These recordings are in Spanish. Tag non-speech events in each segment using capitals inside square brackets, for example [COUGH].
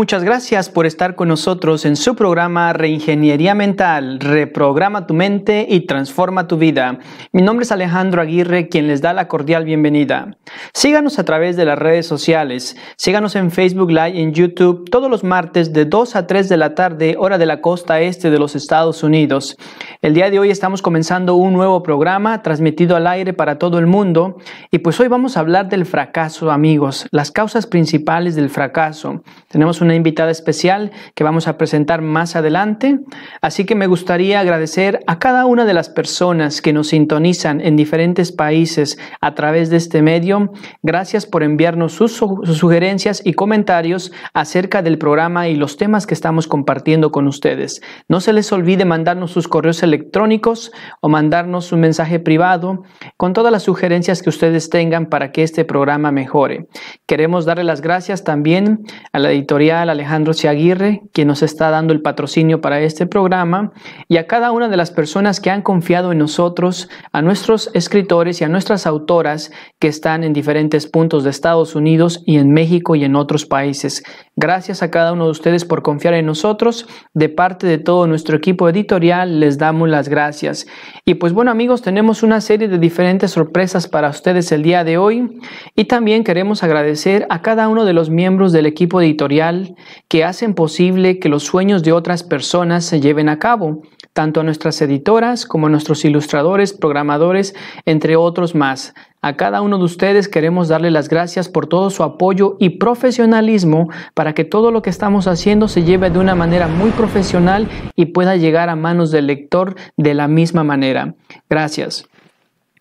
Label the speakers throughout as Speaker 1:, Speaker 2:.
Speaker 1: Muchas gracias por estar con nosotros en su programa Reingeniería Mental, Reprograma tu mente y transforma tu vida. Mi nombre es Alejandro Aguirre, quien les da la cordial bienvenida. Síganos a través de las redes sociales, síganos en Facebook Live y en YouTube todos los martes de 2 a 3 de la tarde, hora de la costa este de los Estados Unidos. El día de hoy estamos comenzando un nuevo programa transmitido al aire para todo el mundo y pues hoy vamos a hablar del fracaso, amigos, las causas principales del fracaso. Tenemos un invitada especial que vamos a presentar más adelante. Así que me gustaría agradecer a cada una de las personas que nos sintonizan en diferentes países a través de este medio. Gracias por enviarnos sus, sus sugerencias y comentarios acerca del programa y los temas que estamos compartiendo con ustedes. No se les olvide mandarnos sus correos electrónicos o mandarnos un mensaje privado con todas las sugerencias que ustedes tengan para que este programa mejore. Queremos darle las gracias también a la editorial Alejandro Ciaguirre, quien nos está dando el patrocinio para este programa, y a cada una de las personas que han confiado en nosotros, a nuestros escritores y a nuestras autoras que están en diferentes puntos de Estados Unidos y en México y en otros países. Gracias a cada uno de ustedes por confiar en nosotros. De parte de todo nuestro equipo editorial, les damos las gracias. Y pues bueno amigos, tenemos una serie de diferentes sorpresas para ustedes el día de hoy y también queremos agradecer a cada uno de los miembros del equipo editorial que hacen posible que los sueños de otras personas se lleven a cabo, tanto a nuestras editoras como a nuestros ilustradores, programadores, entre otros más. A cada uno de ustedes queremos darle las gracias por todo su apoyo y profesionalismo para que todo lo que estamos haciendo se lleve de una manera muy profesional y pueda llegar a manos del lector de la misma manera. Gracias.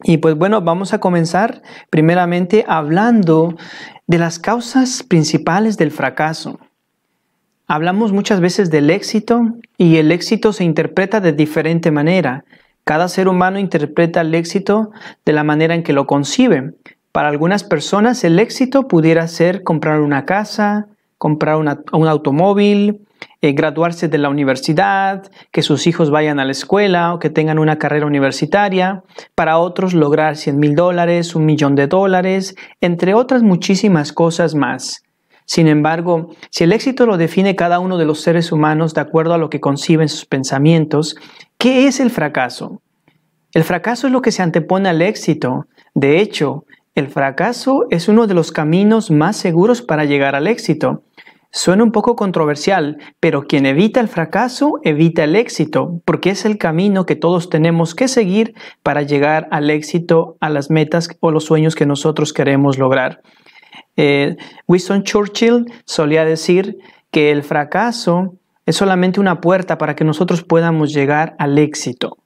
Speaker 1: Y pues bueno, vamos a comenzar primeramente hablando de las causas principales del fracaso. Hablamos muchas veces del éxito y el éxito se interpreta de diferente manera. Cada ser humano interpreta el éxito de la manera en que lo concibe. Para algunas personas el éxito pudiera ser comprar una casa, comprar un automóvil, eh, graduarse de la universidad, que sus hijos vayan a la escuela o que tengan una carrera universitaria, para otros lograr 100 mil dólares, un millón de dólares, entre otras muchísimas cosas más. Sin embargo, si el éxito lo define cada uno de los seres humanos de acuerdo a lo que conciben sus pensamientos, ¿qué es el fracaso? El fracaso es lo que se antepone al éxito. De hecho, el fracaso es uno de los caminos más seguros para llegar al éxito. Suena un poco controversial, pero quien evita el fracaso evita el éxito, porque es el camino que todos tenemos que seguir para llegar al éxito, a las metas o los sueños que nosotros queremos lograr. Eh, Winston Churchill solía decir que el fracaso es solamente una puerta para que nosotros podamos llegar al éxito.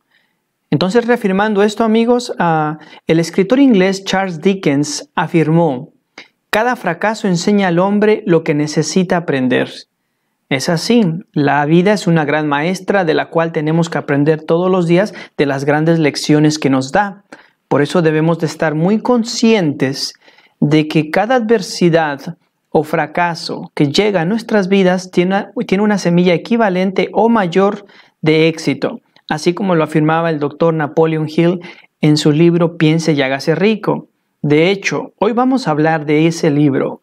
Speaker 1: Entonces, reafirmando esto, amigos, ah, el escritor inglés Charles Dickens afirmó, cada fracaso enseña al hombre lo que necesita aprender. Es así, la vida es una gran maestra de la cual tenemos que aprender todos los días de las grandes lecciones que nos da. Por eso debemos de estar muy conscientes de que cada adversidad o fracaso que llega a nuestras vidas tiene, una semilla equivalente o mayor de éxito, así como lo afirmaba el doctor Napoleon Hill en su libro Piense y hágase rico. De hecho, hoy vamos a hablar de ese libro.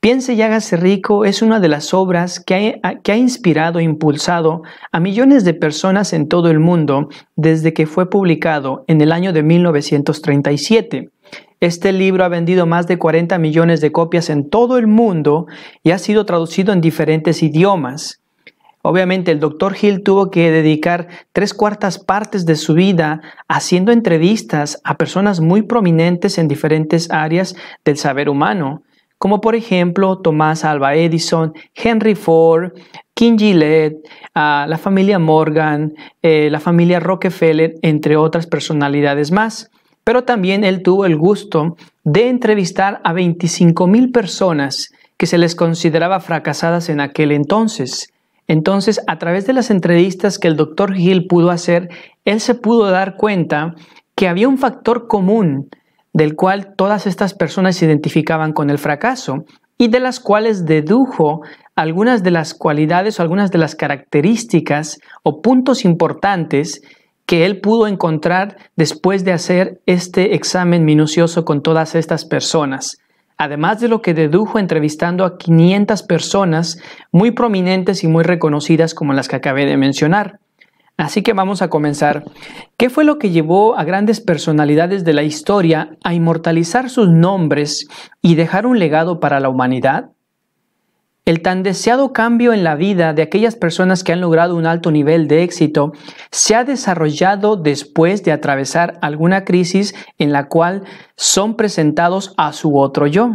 Speaker 1: Piense y hágase rico es una de las obras que ha, que ha inspirado e impulsado a millones de personas en todo el mundo desde que fue publicado en el año de 1937. Este libro ha vendido más de 40 millones de copias en todo el mundo y ha sido traducido en diferentes idiomas. Obviamente el Dr. Hill tuvo que dedicar tres cuartas partes de su vida haciendo entrevistas a personas muy prominentes en diferentes áreas del saber humano, como por ejemplo Tomás Alba Edison, Henry Ford, King Gillette, ah, la familia Morgan, eh, la familia Rockefeller, entre otras personalidades más pero también él tuvo el gusto de entrevistar a 25.000 personas que se les consideraba fracasadas en aquel entonces. Entonces, a través de las entrevistas que el doctor Hill pudo hacer, él se pudo dar cuenta que había un factor común del cual todas estas personas se identificaban con el fracaso y de las cuales dedujo algunas de las cualidades o algunas de las características o puntos importantes que él pudo encontrar después de hacer este examen minucioso con todas estas personas. Además de lo que dedujo entrevistando a 500 personas muy prominentes y muy reconocidas como las que acabé de mencionar. Así que vamos a comenzar. ¿Qué fue lo que llevó a grandes personalidades de la historia a inmortalizar sus nombres y dejar un legado para la humanidad? El tan deseado cambio en la vida de aquellas personas que han logrado un alto nivel de éxito se ha desarrollado después de atravesar alguna crisis en la cual son presentados a su otro yo.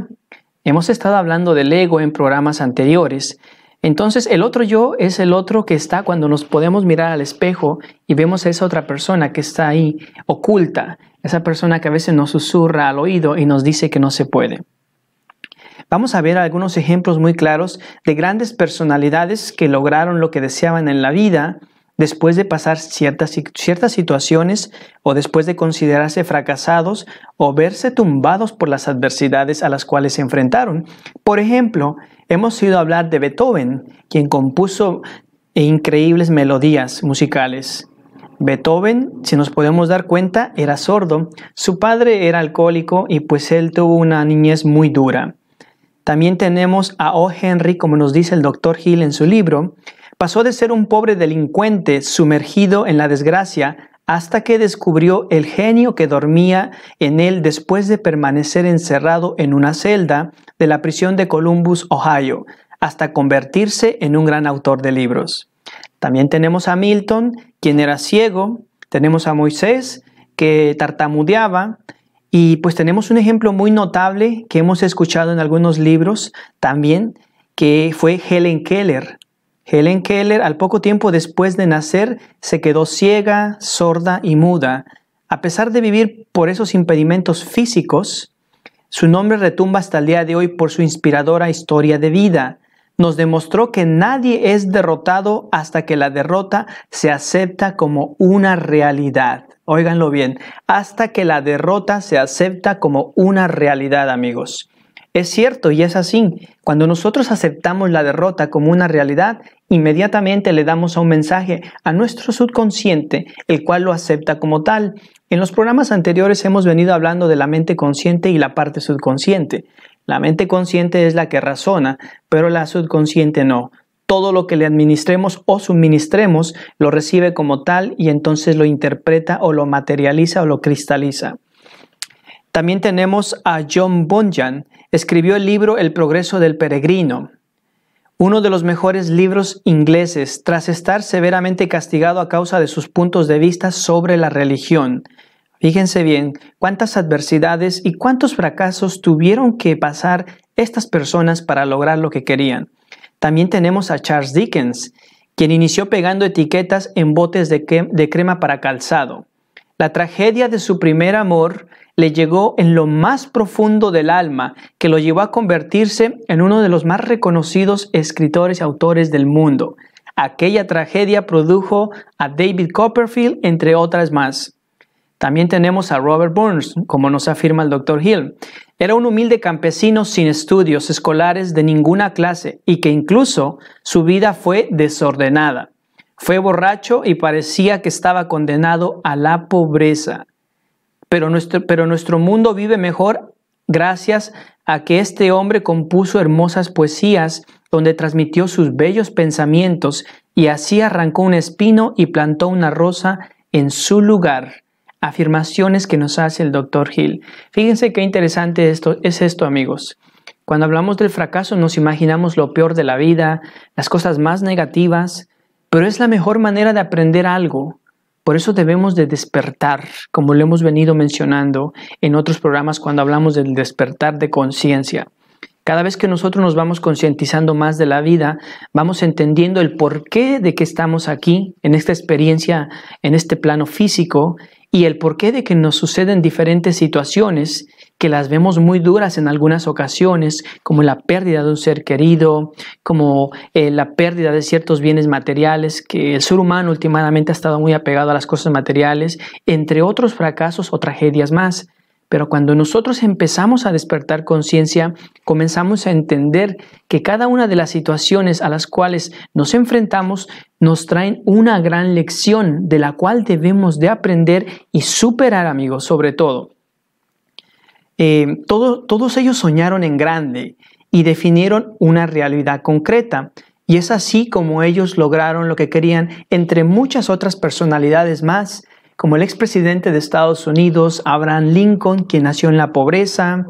Speaker 1: Hemos estado hablando del ego en programas anteriores. Entonces el otro yo es el otro que está cuando nos podemos mirar al espejo y vemos a esa otra persona que está ahí oculta, esa persona que a veces nos susurra al oído y nos dice que no se puede. Vamos a ver algunos ejemplos muy claros de grandes personalidades que lograron lo que deseaban en la vida después de pasar ciertas, situaciones o después de considerarse fracasados o verse tumbados por las adversidades a las cuales se enfrentaron. Por ejemplo, hemos oído hablar de Beethoven, quien compuso increíbles melodías musicales. Beethoven, si nos podemos dar cuenta, era sordo, su padre era alcohólico y pues él tuvo una niñez muy dura. También tenemos a O. Henry, como nos dice el doctor Hill en su libro, pasó de ser un pobre delincuente sumergido en la desgracia hasta que descubrió el genio que dormía en él después de permanecer encerrado en una celda de la prisión de Columbus, Ohio, hasta convertirse en un gran autor de libros. También tenemos a Milton, quien era ciego, tenemos a Moisés, que tartamudeaba, y pues tenemos un ejemplo muy notable que hemos escuchado en algunos libros también, que fue Helen Keller. Helen Keller, al poco tiempo después de nacer, se quedó ciega, sorda y muda. A pesar de vivir por esos impedimentos físicos, su nombre retumba hasta el día de hoy por su inspiradora historia de vida. Nos demostró que nadie es derrotado hasta que la derrota se acepta como una realidad. Óiganlo bien, hasta que la derrota se acepta como una realidad, amigos. Es cierto y es así. Cuando nosotros aceptamos la derrota como una realidad, inmediatamente le damos a un mensaje a nuestro subconsciente, el cual lo acepta como tal. En los programas anteriores hemos venido hablando de la mente consciente y la parte subconsciente. La mente consciente es la que razona, pero la subconsciente no todo lo que le administremos o suministremos lo recibe como tal y entonces lo interpreta o lo materializa o lo cristaliza. También tenemos a John Bunyan, escribió el libro El progreso del peregrino, uno de los mejores libros ingleses, tras estar severamente castigado a causa de sus puntos de vista sobre la religión. Fíjense bien cuántas adversidades y cuántos fracasos tuvieron que pasar estas personas para lograr lo que querían. También tenemos a Charles Dickens, quien inició pegando etiquetas en botes de, crema, para calzado. La tragedia de su primer amor le llegó en lo más profundo del alma, que lo llevó a convertirse en uno de los más reconocidos escritores y autores del mundo. Aquella tragedia produjo a David Copperfield, entre otras más. También tenemos a Robert Burns, como nos afirma el doctor Hill. Era un humilde campesino sin estudios escolares de ninguna clase y que incluso su vida fue desordenada. Fue borracho y parecía que estaba condenado a la pobreza. Pero nuestro, pero nuestro mundo vive mejor gracias a que este hombre compuso hermosas poesías donde transmitió sus bellos pensamientos y así arrancó un espino y plantó una rosa en su lugar afirmaciones que nos hace el doctor Hill. Fíjense qué interesante esto, es esto, amigos. Cuando hablamos del fracaso nos imaginamos lo peor de la vida, las cosas más negativas, pero es la mejor manera de aprender algo. Por eso debemos de despertar, como lo hemos venido mencionando en otros programas cuando hablamos del despertar de conciencia. Cada vez que nosotros nos vamos concientizando más de la vida, vamos entendiendo el porqué de que estamos aquí, en esta experiencia, en este plano físico, y el porqué de que nos suceden diferentes situaciones que las vemos muy duras en algunas ocasiones, como la pérdida de un ser querido, como eh, la pérdida de ciertos bienes materiales, que el ser humano últimamente ha estado muy apegado a las cosas materiales, entre otros fracasos o tragedias más. Pero cuando nosotros empezamos a despertar conciencia, comenzamos a entender que cada una de las situaciones a las cuales nos enfrentamos nos traen una gran lección de la cual debemos de aprender y superar, amigos, sobre todo. Eh, todo todos ellos soñaron en grande y definieron una realidad concreta. Y es así como ellos lograron lo que querían entre muchas otras personalidades más como el expresidente de Estados Unidos, Abraham Lincoln, quien nació en la pobreza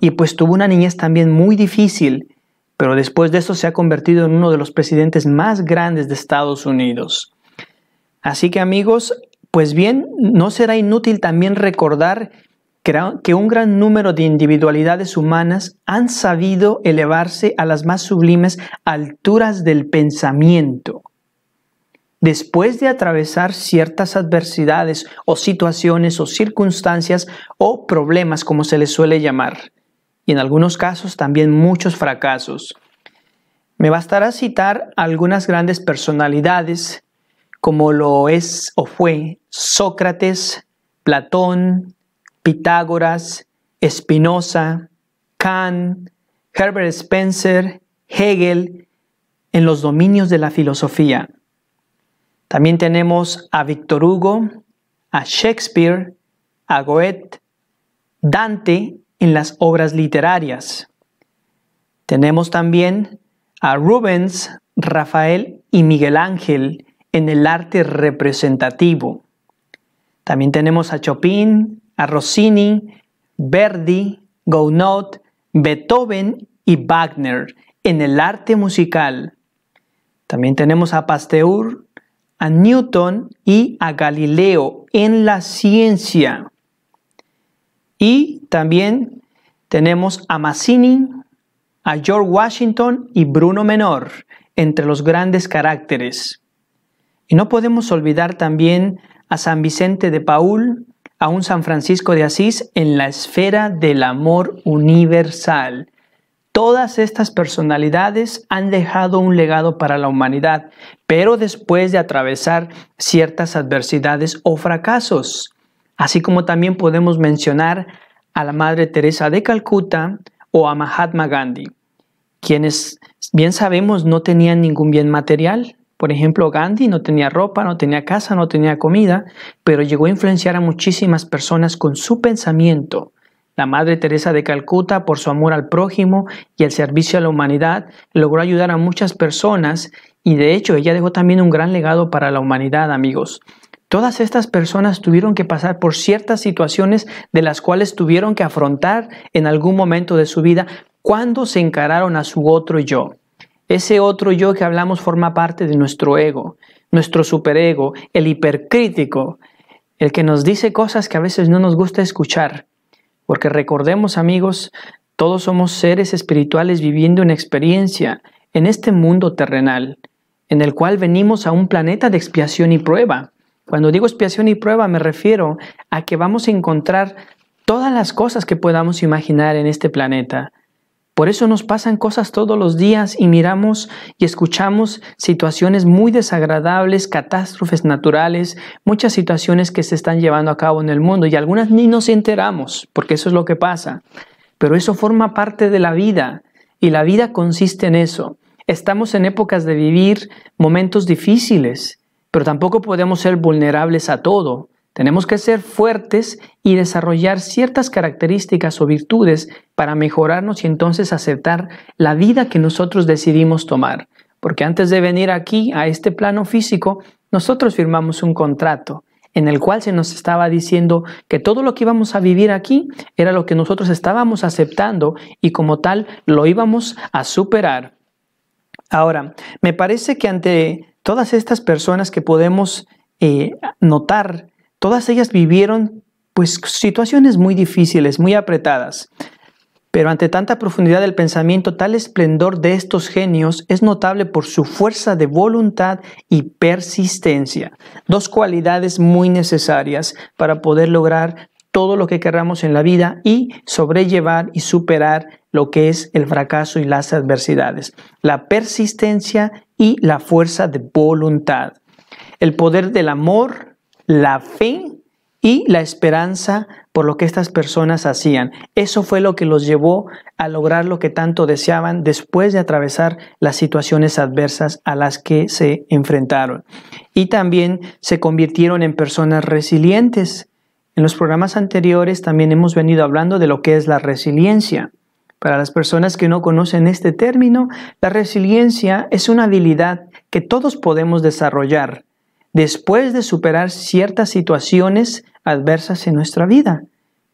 Speaker 1: y pues tuvo una niñez también muy difícil, pero después de eso se ha convertido en uno de los presidentes más grandes de Estados Unidos. Así que amigos, pues bien, no será inútil también recordar que un gran número de individualidades humanas han sabido elevarse a las más sublimes alturas del pensamiento después de atravesar ciertas adversidades o situaciones o circunstancias o problemas como se les suele llamar, y en algunos casos también muchos fracasos. Me bastará citar algunas grandes personalidades como lo es o fue Sócrates, Platón, Pitágoras, Espinosa, Kant, Herbert Spencer, Hegel, en los dominios de la filosofía. También tenemos a Víctor Hugo, a Shakespeare, a Goethe, Dante en las obras literarias. Tenemos también a Rubens, Rafael y Miguel Ángel en el arte representativo. También tenemos a Chopin, a Rossini, Verdi, Gounod, Beethoven y Wagner en el arte musical. También tenemos a Pasteur, a Newton y a Galileo en la ciencia. Y también tenemos a Mazzini, a George Washington y Bruno Menor entre los grandes caracteres. Y no podemos olvidar también a San Vicente de Paul, a un San Francisco de Asís en la esfera del amor universal. Todas estas personalidades han dejado un legado para la humanidad, pero después de atravesar ciertas adversidades o fracasos. Así como también podemos mencionar a la Madre Teresa de Calcuta o a Mahatma Gandhi, quienes bien sabemos no tenían ningún bien material. Por ejemplo, Gandhi no tenía ropa, no tenía casa, no tenía comida, pero llegó a influenciar a muchísimas personas con su pensamiento. La Madre Teresa de Calcuta, por su amor al prójimo y el servicio a la humanidad, logró ayudar a muchas personas y de hecho ella dejó también un gran legado para la humanidad, amigos. Todas estas personas tuvieron que pasar por ciertas situaciones de las cuales tuvieron que afrontar en algún momento de su vida cuando se encararon a su otro yo. Ese otro yo que hablamos forma parte de nuestro ego, nuestro superego, el hipercrítico, el que nos dice cosas que a veces no nos gusta escuchar, porque recordemos amigos, todos somos seres espirituales viviendo una experiencia en este mundo terrenal, en el cual venimos a un planeta de expiación y prueba. Cuando digo expiación y prueba me refiero a que vamos a encontrar todas las cosas que podamos imaginar en este planeta. Por eso nos pasan cosas todos los días y miramos y escuchamos situaciones muy desagradables, catástrofes naturales, muchas situaciones que se están llevando a cabo en el mundo y algunas ni nos enteramos, porque eso es lo que pasa. Pero eso forma parte de la vida y la vida consiste en eso. Estamos en épocas de vivir momentos difíciles, pero tampoco podemos ser vulnerables a todo. Tenemos que ser fuertes y desarrollar ciertas características o virtudes para mejorarnos y entonces aceptar la vida que nosotros decidimos tomar. Porque antes de venir aquí, a este plano físico, nosotros firmamos un contrato en el cual se nos estaba diciendo que todo lo que íbamos a vivir aquí era lo que nosotros estábamos aceptando y como tal lo íbamos a superar. Ahora, me parece que ante todas estas personas que podemos eh, notar todas ellas vivieron pues situaciones muy difíciles, muy apretadas. Pero ante tanta profundidad del pensamiento, tal esplendor de estos genios es notable por su fuerza de voluntad y persistencia, dos cualidades muy necesarias para poder lograr todo lo que querramos en la vida y sobrellevar y superar lo que es el fracaso y las adversidades, la persistencia y la fuerza de voluntad. El poder del amor, la fe y la esperanza por lo que estas personas hacían. Eso fue lo que los llevó a lograr lo que tanto deseaban después de atravesar las situaciones adversas a las que se enfrentaron. Y también se convirtieron en personas resilientes. En los programas anteriores también hemos venido hablando de lo que es la resiliencia. Para las personas que no conocen este término, la resiliencia es una habilidad que todos podemos desarrollar después de superar ciertas situaciones adversas en nuestra vida.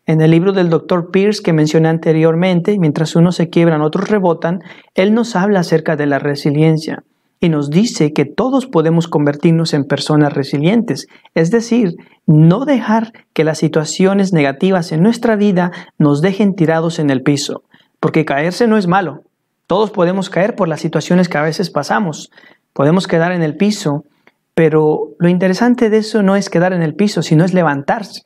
Speaker 1: En el libro del doctor Pierce que mencioné anteriormente, mientras unos se quiebran, otros rebotan, él nos habla acerca de la resiliencia y nos dice que todos podemos convertirnos en personas resilientes, es decir, no dejar que las situaciones negativas en nuestra vida nos dejen tirados en el piso, porque caerse no es malo. Todos podemos caer por las situaciones que a veces pasamos. Podemos quedar en el piso pero lo interesante de eso no es quedar en el piso, sino es levantarse.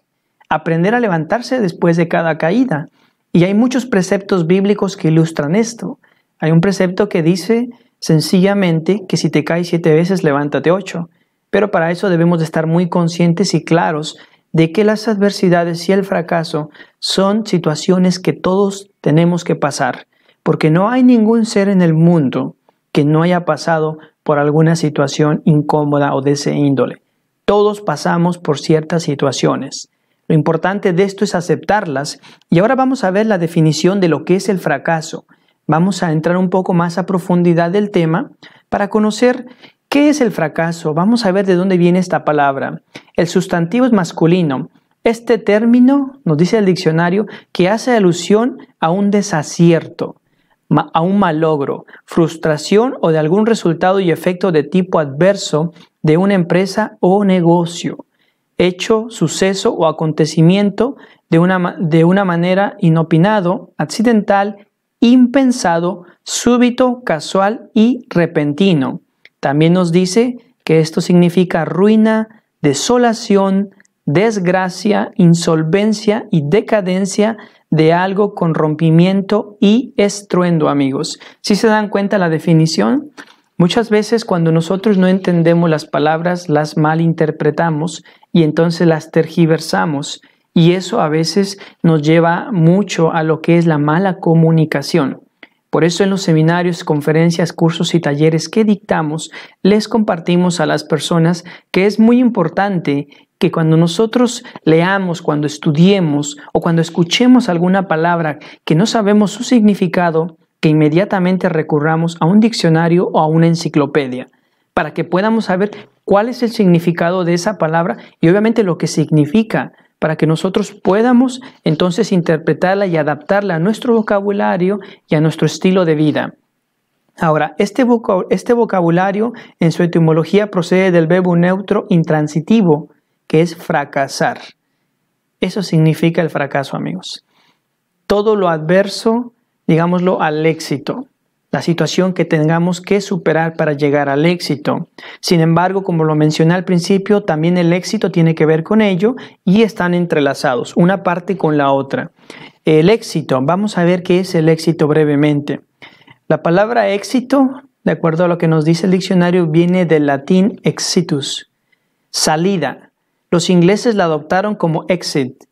Speaker 1: Aprender a levantarse después de cada caída. Y hay muchos preceptos bíblicos que ilustran esto. Hay un precepto que dice sencillamente que si te caes siete veces, levántate ocho. Pero para eso debemos de estar muy conscientes y claros de que las adversidades y el fracaso son situaciones que todos tenemos que pasar, porque no hay ningún ser en el mundo que no haya pasado por alguna situación incómoda o de ese índole. Todos pasamos por ciertas situaciones. Lo importante de esto es aceptarlas y ahora vamos a ver la definición de lo que es el fracaso. Vamos a entrar un poco más a profundidad del tema para conocer qué es el fracaso. Vamos a ver de dónde viene esta palabra. El sustantivo es masculino. Este término, nos dice el diccionario, que hace alusión a un desacierto a un malogro, frustración o de algún resultado y efecto de tipo adverso de una empresa o negocio, hecho, suceso o acontecimiento de una, de una manera inopinado, accidental, impensado, súbito, casual y repentino. También nos dice que esto significa ruina, desolación, desgracia, insolvencia y decadencia de algo con rompimiento y estruendo, amigos. Si se dan cuenta la definición, muchas veces cuando nosotros no entendemos las palabras, las malinterpretamos y entonces las tergiversamos. Y eso a veces nos lleva mucho a lo que es la mala comunicación. Por eso en los seminarios, conferencias, cursos y talleres que dictamos, les compartimos a las personas que es muy importante que cuando nosotros leamos, cuando estudiemos o cuando escuchemos alguna palabra que no sabemos su significado, que inmediatamente recurramos a un diccionario o a una enciclopedia para que podamos saber cuál es el significado de esa palabra y obviamente lo que significa, para que nosotros podamos entonces interpretarla y adaptarla a nuestro vocabulario y a nuestro estilo de vida. Ahora, este, este vocabulario en su etimología procede del verbo neutro intransitivo, que es fracasar. Eso significa el fracaso, amigos. Todo lo adverso, digámoslo, al éxito. La situación que tengamos que superar para llegar al éxito. Sin embargo, como lo mencioné al principio, también el éxito tiene que ver con ello y están entrelazados, una parte con la otra. El éxito, vamos a ver qué es el éxito brevemente. La palabra éxito, de acuerdo a lo que nos dice el diccionario, viene del latín exitus, salida, los ingleses la adoptaron como exit.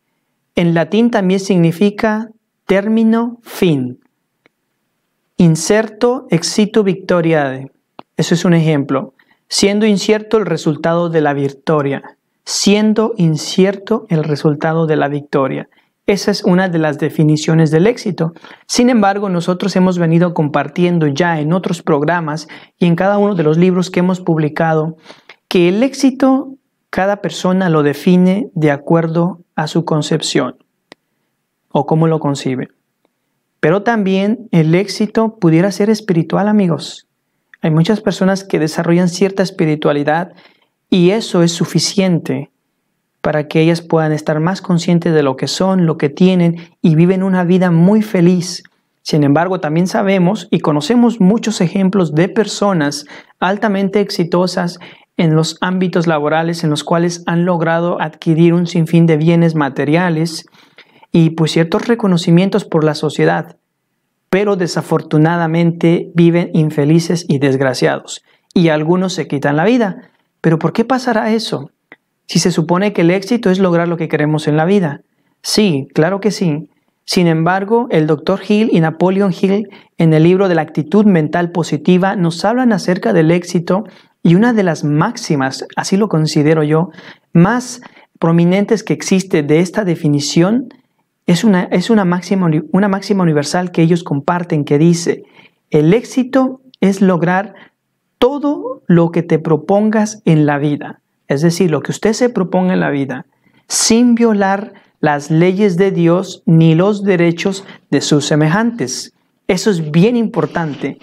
Speaker 1: En latín también significa término, fin. Incerto exito victoriae. Eso es un ejemplo. Siendo incierto el resultado de la victoria. Siendo incierto el resultado de la victoria. Esa es una de las definiciones del éxito. Sin embargo, nosotros hemos venido compartiendo ya en otros programas y en cada uno de los libros que hemos publicado que el éxito cada persona lo define de acuerdo a su concepción o cómo lo concibe. Pero también el éxito pudiera ser espiritual, amigos. Hay muchas personas que desarrollan cierta espiritualidad y eso es suficiente para que ellas puedan estar más conscientes de lo que son, lo que tienen y viven una vida muy feliz. Sin embargo, también sabemos y conocemos muchos ejemplos de personas altamente exitosas en los ámbitos laborales en los cuales han logrado adquirir un sinfín de bienes materiales y pues ciertos reconocimientos por la sociedad, pero desafortunadamente viven infelices y desgraciados y algunos se quitan la vida. Pero ¿por qué pasará eso? Si se supone que el éxito es lograr lo que queremos en la vida. Sí, claro que sí. Sin embargo, el doctor Hill y Napoleon Hill en el libro de la actitud mental positiva nos hablan acerca del éxito y una de las máximas, así lo considero yo, más prominentes que existe de esta definición es una, es una, máxima, una máxima universal que ellos comparten que dice, el éxito es lograr todo lo que te propongas en la vida, es decir, lo que usted se proponga en la vida, sin violar las leyes de Dios ni los derechos de sus semejantes. Eso es bien importante.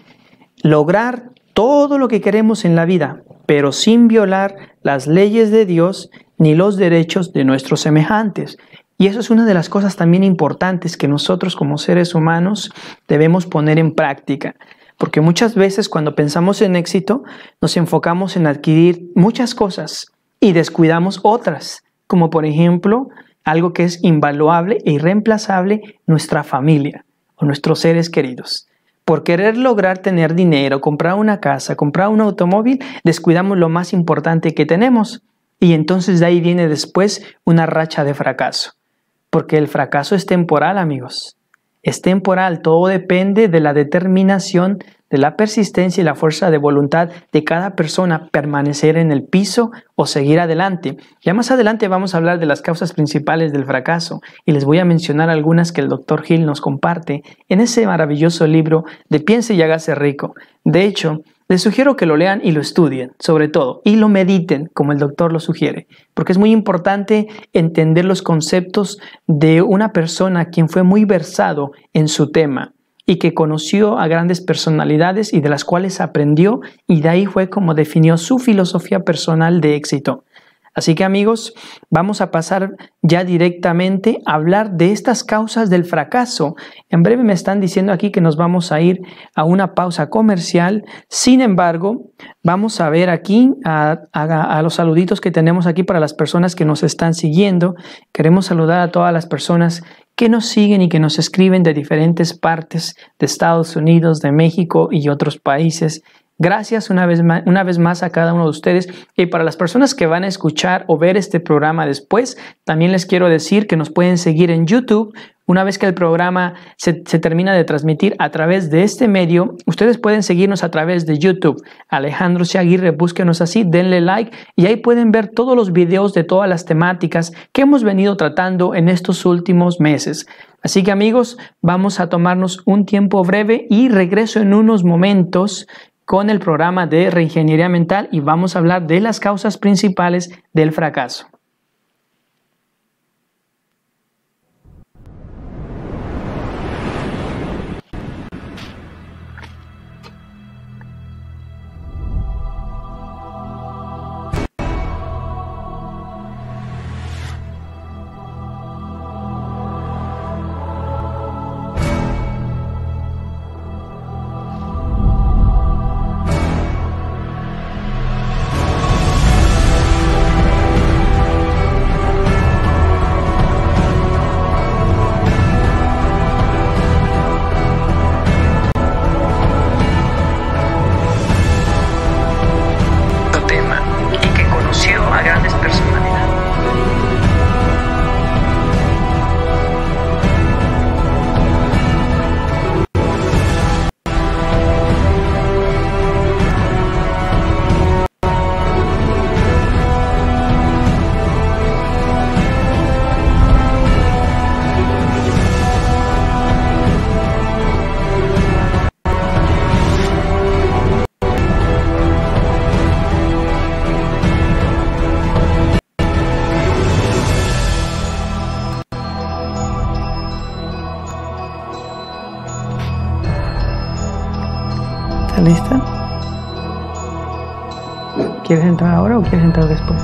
Speaker 1: Lograr todo lo que queremos en la vida, pero sin violar las leyes de Dios ni los derechos de nuestros semejantes. Y eso es una de las cosas también importantes que nosotros como seres humanos debemos poner en práctica. Porque muchas veces cuando pensamos en éxito nos enfocamos en adquirir muchas cosas y descuidamos otras, como por ejemplo algo que es invaluable e irreemplazable, nuestra familia o nuestros seres queridos por querer lograr tener dinero, comprar una casa, comprar un automóvil, descuidamos lo más importante que tenemos. Y entonces de ahí viene después una racha de fracaso. Porque el fracaso es temporal, amigos. Es temporal, todo depende de la determinación de la persistencia y la fuerza de voluntad de cada persona permanecer en el piso o seguir adelante. Ya más adelante vamos a hablar de las causas principales del fracaso y les voy a mencionar algunas que el doctor Hill nos comparte en ese maravilloso libro de Piense y hágase rico. De hecho, les sugiero que lo lean y lo estudien, sobre todo, y lo mediten como el doctor lo sugiere, porque es muy importante entender los conceptos de una persona quien fue muy versado en su tema y que conoció a grandes personalidades y de las cuales aprendió y de ahí fue como definió su filosofía personal de éxito. Así que amigos, vamos a pasar ya directamente a hablar de estas causas del fracaso. En breve me están diciendo aquí que nos vamos a ir a una pausa comercial. Sin embargo, vamos a ver aquí a, los saluditos que tenemos aquí para las personas que nos están siguiendo. Queremos saludar a todas las personas que nos siguen y que nos escriben de diferentes partes de Estados Unidos, de México y otros países. Gracias una vez, más, una vez más a cada uno de ustedes. Y para las personas que van a escuchar o ver este programa después, también les quiero decir que nos pueden seguir en YouTube una vez que el programa se, termina de transmitir a través de este medio, ustedes pueden seguirnos a través de YouTube. Alejandro Aguirre, búsquenos así, denle like y ahí pueden ver todos los videos de todas las temáticas que hemos venido tratando en estos últimos meses. Así que amigos, vamos a tomarnos un tiempo breve y regreso en unos momentos con el programa de reingeniería mental y vamos a hablar de las causas principales del fracaso. ¿Lista? ¿Quieres entrar ahora o quieres entrar después?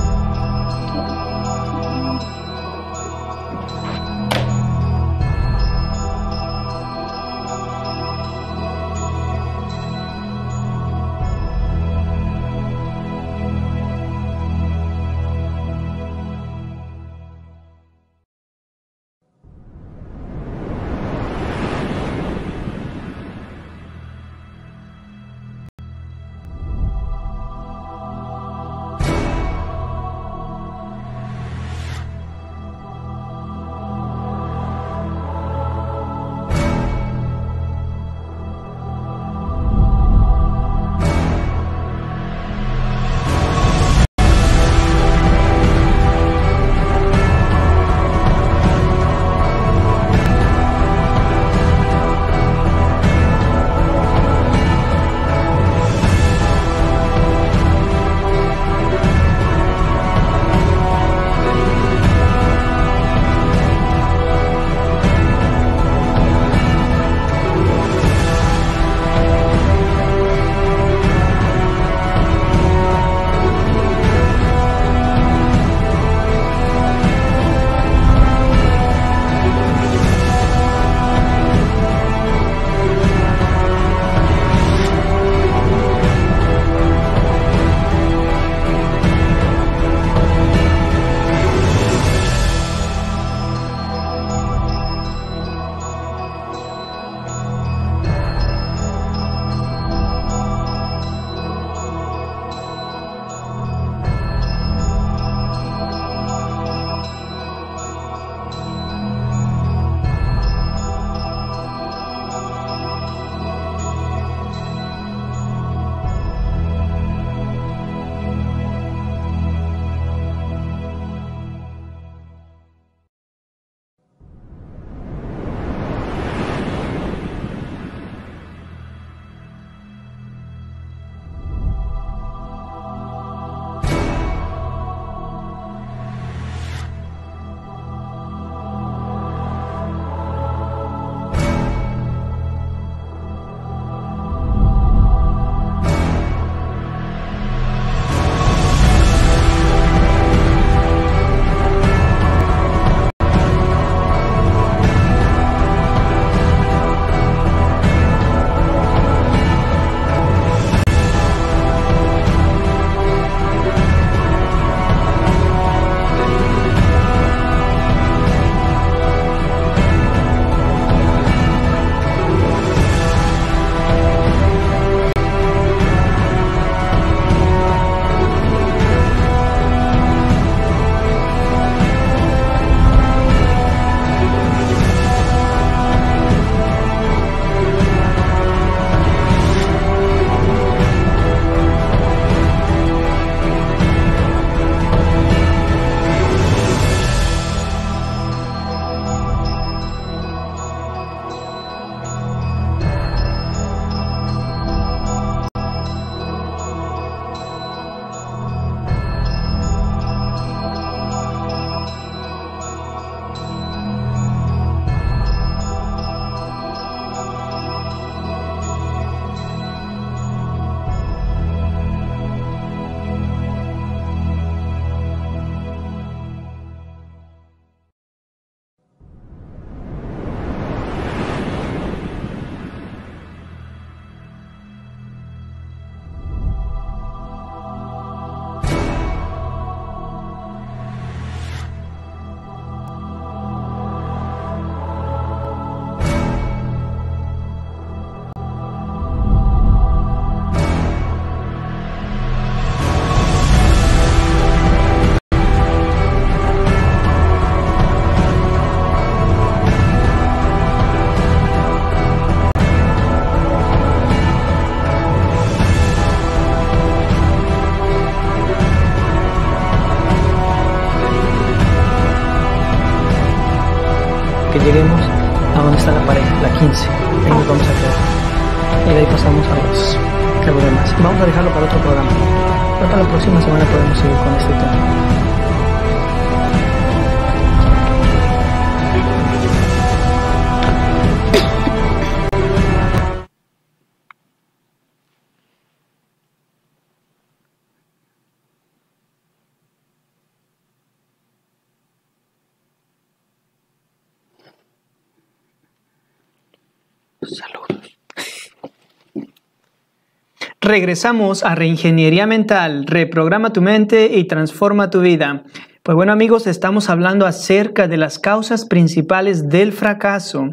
Speaker 1: regresamos a Reingeniería Mental, reprograma tu mente y transforma tu vida. Pues bueno amigos, estamos hablando acerca de las causas principales del fracaso.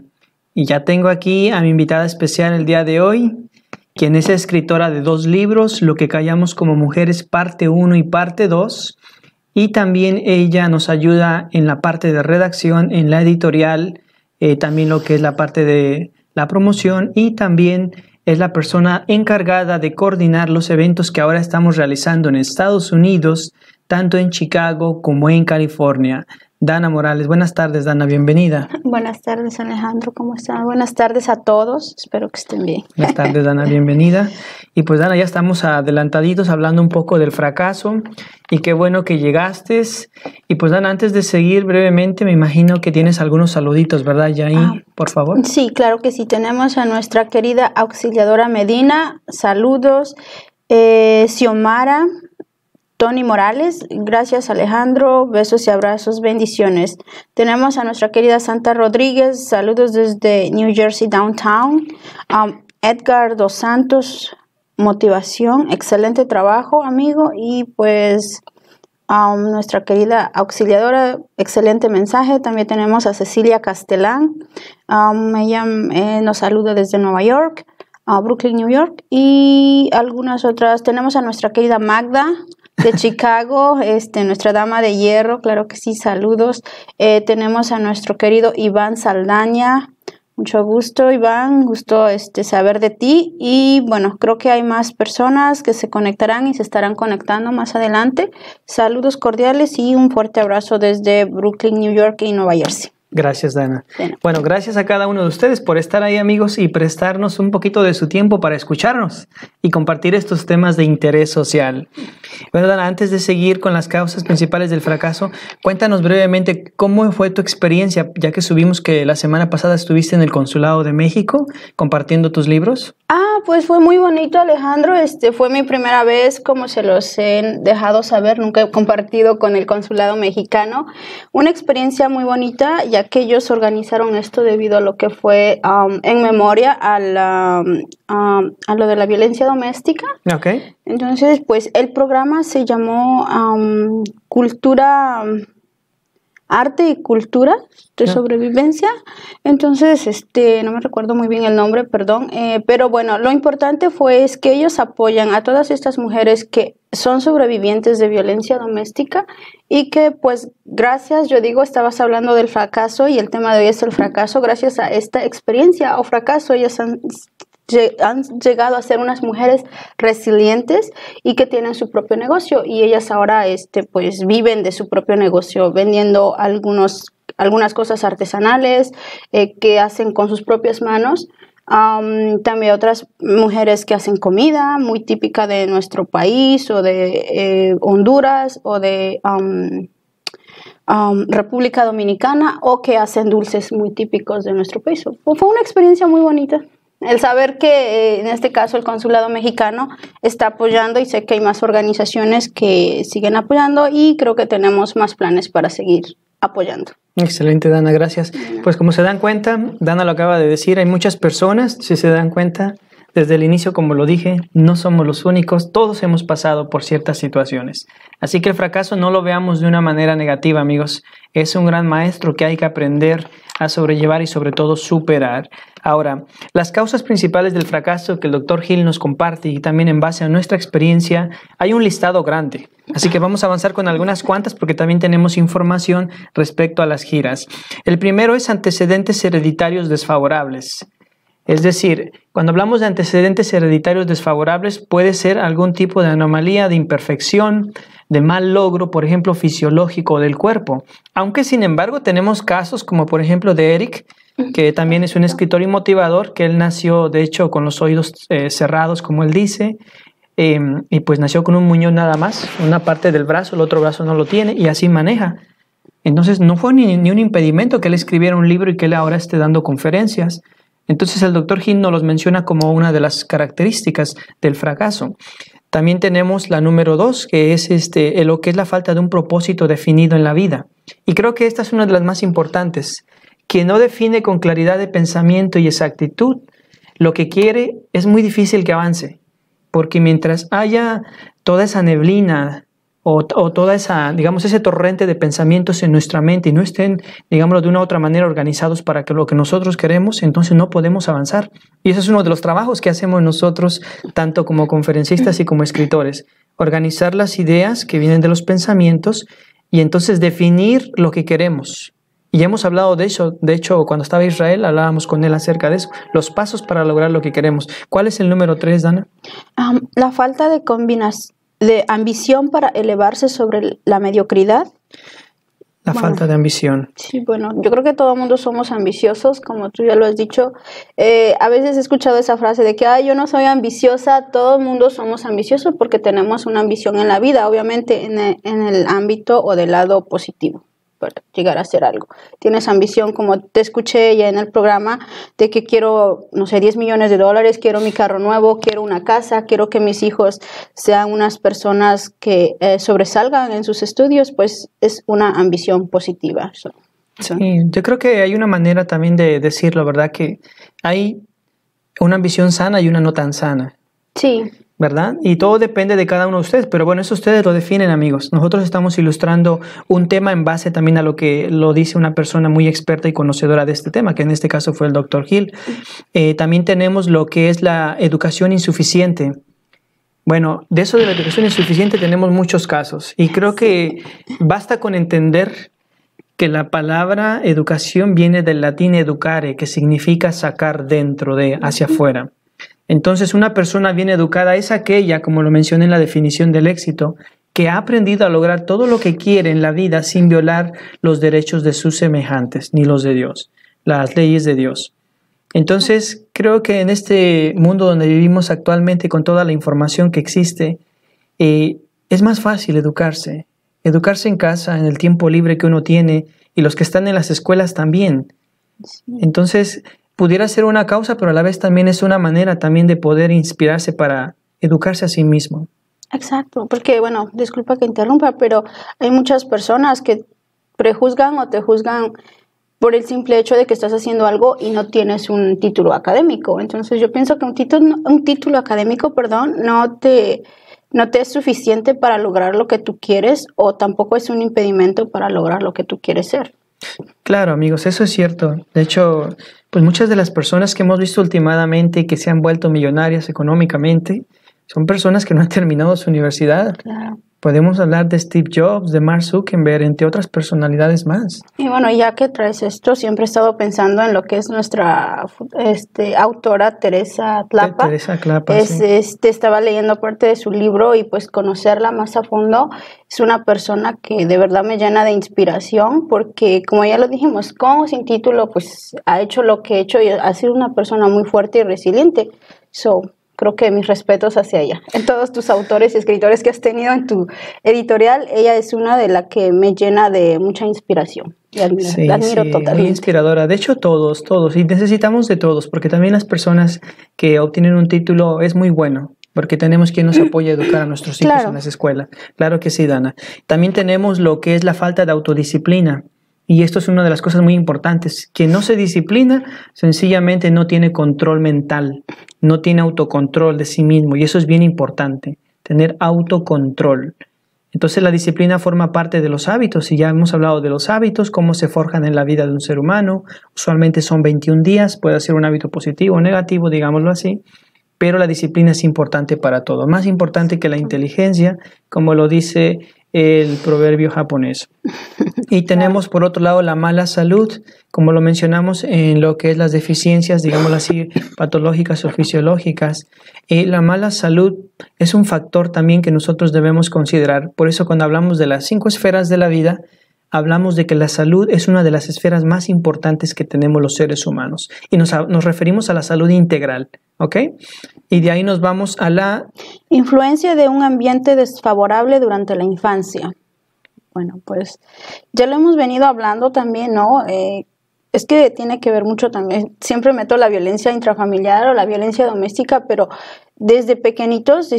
Speaker 1: Y ya tengo aquí a mi invitada especial el día de hoy, quien es escritora de dos libros, Lo que callamos como mujeres, parte 1 y parte 2. Y también ella nos ayuda en la parte de redacción, en la editorial, eh, también lo que es la parte de la promoción y también es la persona encargada de coordinar los eventos que ahora estamos realizando en Estados Unidos, tanto en Chicago como en California. Dana Morales. Buenas tardes, Dana, bienvenida.
Speaker 2: [LAUGHS] Buenas tardes, Alejandro, ¿cómo están? Buenas tardes a todos, espero que estén bien.
Speaker 1: Buenas tardes, Dana, [LAUGHS] bienvenida. Y pues, Dana, ya estamos adelantaditos hablando un poco del fracaso y qué bueno que llegaste. Y pues, Dana, antes de seguir brevemente, me imagino que tienes algunos saluditos, ¿verdad, Yain? ahí, por favor.
Speaker 2: Sí, claro que sí, tenemos a nuestra querida auxiliadora Medina, saludos. Eh, Xiomara, Tony Morales. Gracias Alejandro, besos y abrazos, bendiciones. Tenemos a nuestra querida Santa Rodríguez, saludos desde New Jersey Downtown. Um, Edgar Dos Santos, motivación, excelente trabajo amigo y pues... a um, nuestra querida auxiliadora, excelente mensaje. También tenemos a Cecilia Castellán. Um, ella eh, nos saluda desde Nueva York, Brooklyn, New York. Y algunas otras. Tenemos a nuestra querida Magda de Chicago, este, nuestra dama de hierro, claro que sí, saludos. Eh, tenemos a nuestro querido Iván Saldaña. Mucho gusto, Iván, gusto este, saber de ti. Y bueno, creo que hay más personas que se conectarán y se estarán conectando más adelante. Saludos cordiales y un fuerte abrazo desde Brooklyn, New York y Nueva Jersey.
Speaker 1: Gracias, Dana. Bueno. gracias a cada uno de ustedes por estar ahí, amigos, y prestarnos un poquito de su tiempo para escucharnos y compartir estos temas de interés social. Bueno, Dana, antes de seguir con las causas principales del fracaso, cuéntanos brevemente cómo fue tu experiencia, ya que subimos que la semana pasada estuviste en el Consulado de México compartiendo tus libros.
Speaker 2: Ah, pues fue muy bonito, Alejandro. Este fue mi primera vez, como se los he dejado saber, nunca he compartido con el Consulado Mexicano. Una experiencia muy bonita, ya que ellos organizaron esto debido a lo que fue um, en memoria a, la, um, um, a lo de la violencia doméstica. Okay. Entonces, pues el programa se llamó Cultura arte y cultura de sobrevivencia. Entonces, este, no me recuerdo muy bien el nombre, perdón, eh, pero bueno, lo importante fue es que ellos apoyan a todas estas mujeres que son sobrevivientes de violencia doméstica y que pues gracias, yo digo, estabas hablando del fracaso y el tema de hoy es el fracaso, gracias a esta experiencia o fracaso ellas han han llegado a ser unas mujeres resilientes y que tienen su propio negocio y ellas ahora este pues viven de su propio negocio vendiendo algunos algunas cosas artesanales eh, que hacen con sus propias manos también otras mujeres que hacen comida muy típica de nuestro país o de eh, Honduras o de República Dominicana o que hacen dulces muy típicos de nuestro país. Fue una experiencia muy bonita el saber que eh, en este caso el consulado mexicano está apoyando y sé que hay más organizaciones que siguen apoyando y creo que tenemos más planes para seguir apoyando.
Speaker 1: Excelente, Dana, gracias. Pues como se dan cuenta, Dana lo acaba de decir, hay muchas personas, si se dan cuenta, desde el inicio, como lo dije, no somos los únicos, todos hemos pasado por ciertas situaciones. Así que el fracaso no lo veamos de una manera negativa, amigos. Es un gran maestro que hay que aprender a sobrellevar y sobre todo superar. Ahora, las causas principales del fracaso que el doctor Hill nos comparte y también en base a nuestra experiencia, hay un listado grande. Así que vamos a avanzar con algunas cuantas porque también tenemos información respecto a las giras. El primero es antecedentes hereditarios desfavorables. Es decir, cuando hablamos de antecedentes hereditarios desfavorables, puede ser algún tipo de anomalía, de imperfección, de mal logro, por ejemplo, fisiológico del cuerpo. Aunque, sin embargo, tenemos casos como, por ejemplo, de Eric, que también es un escritor y motivador, que él nació, de hecho, con los oídos eh, cerrados, como él dice, em, y pues nació con un muñón nada más, una parte del brazo, el otro brazo no lo tiene, y así maneja. Entonces, no fue ni, ni un impedimento que él escribiera un libro y que él ahora esté dando conferencias. Entonces el doctor Hinn nos los menciona como una de las características del fracaso. También tenemos la número dos, que es este, lo que es la falta de un propósito definido en la vida. Y creo que esta es una de las más importantes, que no define con claridad de pensamiento y exactitud lo que quiere, es muy difícil que avance, porque mientras haya toda esa neblina o, toda esa, digamos, ese torrente de pensamientos en nuestra mente y no estén, digámoslo de una u otra manera, organizados para que lo que nosotros queremos, entonces no podemos avanzar. Y eso es uno de los trabajos que hacemos nosotros, tanto como conferencistas y como escritores, organizar las ideas que vienen de los pensamientos y entonces definir lo que queremos. Y hemos hablado de eso, de hecho, cuando estaba Israel hablábamos con él acerca de eso, los pasos para lograr lo que queremos. ¿Cuál es el número tres, Dana?
Speaker 2: la falta de combinación de ambición para elevarse sobre la mediocridad.
Speaker 1: La falta de ambición.
Speaker 2: Sí, bueno, yo creo que todo el mundo somos ambiciosos, como tú ya lo has dicho. Eh, a veces he escuchado esa frase de que, ay, yo no soy ambiciosa, todo el mundo somos ambiciosos porque tenemos una ambición en la vida, obviamente en en el ámbito o del lado positivo para llegar a hacer algo. Tienes ambición, como te escuché ya en el programa, de que quiero, no sé, 10 millones de dólares, quiero mi carro nuevo, quiero una casa, quiero que mis hijos sean unas personas que eh, sobresalgan en sus estudios, pues es una ambición positiva.
Speaker 1: yo creo que hay una manera también de decirlo, ¿verdad? Que hay una ambición sana y una no tan sana. Sí. ¿verdad? Y todo depende de cada uno de ustedes, pero bueno, eso ustedes lo definen, amigos. Nosotros estamos ilustrando un tema en base también a lo que lo dice una persona muy experta y conocedora de este tema, que en este caso fue el doctor Hill. Eh, también tenemos lo que es la educación insuficiente. Bueno, de eso de la educación insuficiente tenemos muchos casos y creo que basta con entender que la palabra educación viene del latín educare, que significa sacar dentro de, hacia afuera. Entonces, una persona bien educada es aquella, como lo mencioné en la definición del éxito, que ha aprendido a lograr todo lo que quiere en la vida sin violar los derechos de sus semejantes, ni los de Dios, las leyes de Dios. Entonces, creo que en este mundo donde vivimos actualmente, con toda la información que existe, eh, es más fácil educarse. Educarse en casa, en el tiempo libre que uno tiene, y los que están en las escuelas también. Entonces, pudiera ser una causa, pero a la vez también es una manera también de poder inspirarse para educarse a sí mismo.
Speaker 2: Exacto, porque bueno, disculpa que interrumpa, pero hay muchas personas que prejuzgan o te juzgan por el simple hecho de que estás haciendo algo y no tienes un título académico. Entonces yo pienso que un título, un título académico, perdón, no te, no te es suficiente para lograr lo que tú quieres o tampoco es un impedimento para lograr lo que tú quieres ser.
Speaker 1: Claro, amigos, eso es cierto. De hecho, pues muchas de las personas que hemos visto últimamente que se han vuelto millonarias económicamente son personas que no han terminado su universidad. Claro. Podemos hablar de Steve Jobs, de Mark Zuckerberg, entre otras personalidades más.
Speaker 2: Y bueno, ya que traes esto, siempre he estado pensando en lo que es nuestra este, autora Teresa Tlapa. Teresa
Speaker 1: Tlapa. sí.
Speaker 2: este, estaba leyendo parte de su libro y pues conocerla más a fondo es una persona que de verdad me llena de inspiración porque como ya lo dijimos, con sin título, pues ha hecho lo que ha hecho y ha sido una persona muy fuerte y resiliente. So, creo que mis respetos hacia ella. En todos tus autores y escritores que has tenido en tu editorial, ella es una de las que me llena de mucha inspiración. Y admiro, admiro totalmente. Muy
Speaker 1: inspiradora. De hecho, todos, todos. Y necesitamos de todos, porque también las personas que obtienen un título es muy bueno porque tenemos quien nos apoya a educar a nuestros hijos en las escuelas. Claro que sí, Dana. También tenemos lo que es la falta de autodisciplina. Y esto es una de las cosas muy importantes. Quien no se disciplina sencillamente no tiene control mental, no tiene autocontrol de sí mismo. Y eso es bien importante, tener autocontrol. Entonces la disciplina forma parte de los hábitos y ya hemos hablado de los hábitos, cómo se forjan en la vida de un ser humano. Usualmente son 21 días, puede ser un hábito positivo o negativo, digámoslo así, pero la disciplina es importante para todo, más importante que la inteligencia, como lo dice el proverbio japonés. Y tenemos por otro lado la mala salud, como lo mencionamos en lo que es las deficiencias, digamos así, patológicas o fisiológicas. y eh, la mala salud es un factor también que nosotros debemos considerar. Por eso cuando hablamos de las cinco esferas de la vida, hablamos de que la salud es una de las esferas más importantes que tenemos los seres humanos y nos, nos referimos a la salud integral, ¿ok? Y de ahí nos vamos a la...
Speaker 2: Influencia de un ambiente desfavorable durante la infancia. Bueno, pues ya lo hemos venido hablando también, ¿no? Eh, es que tiene que ver mucho también, siempre meto la violencia intrafamiliar o la violencia doméstica, pero desde pequeñitos,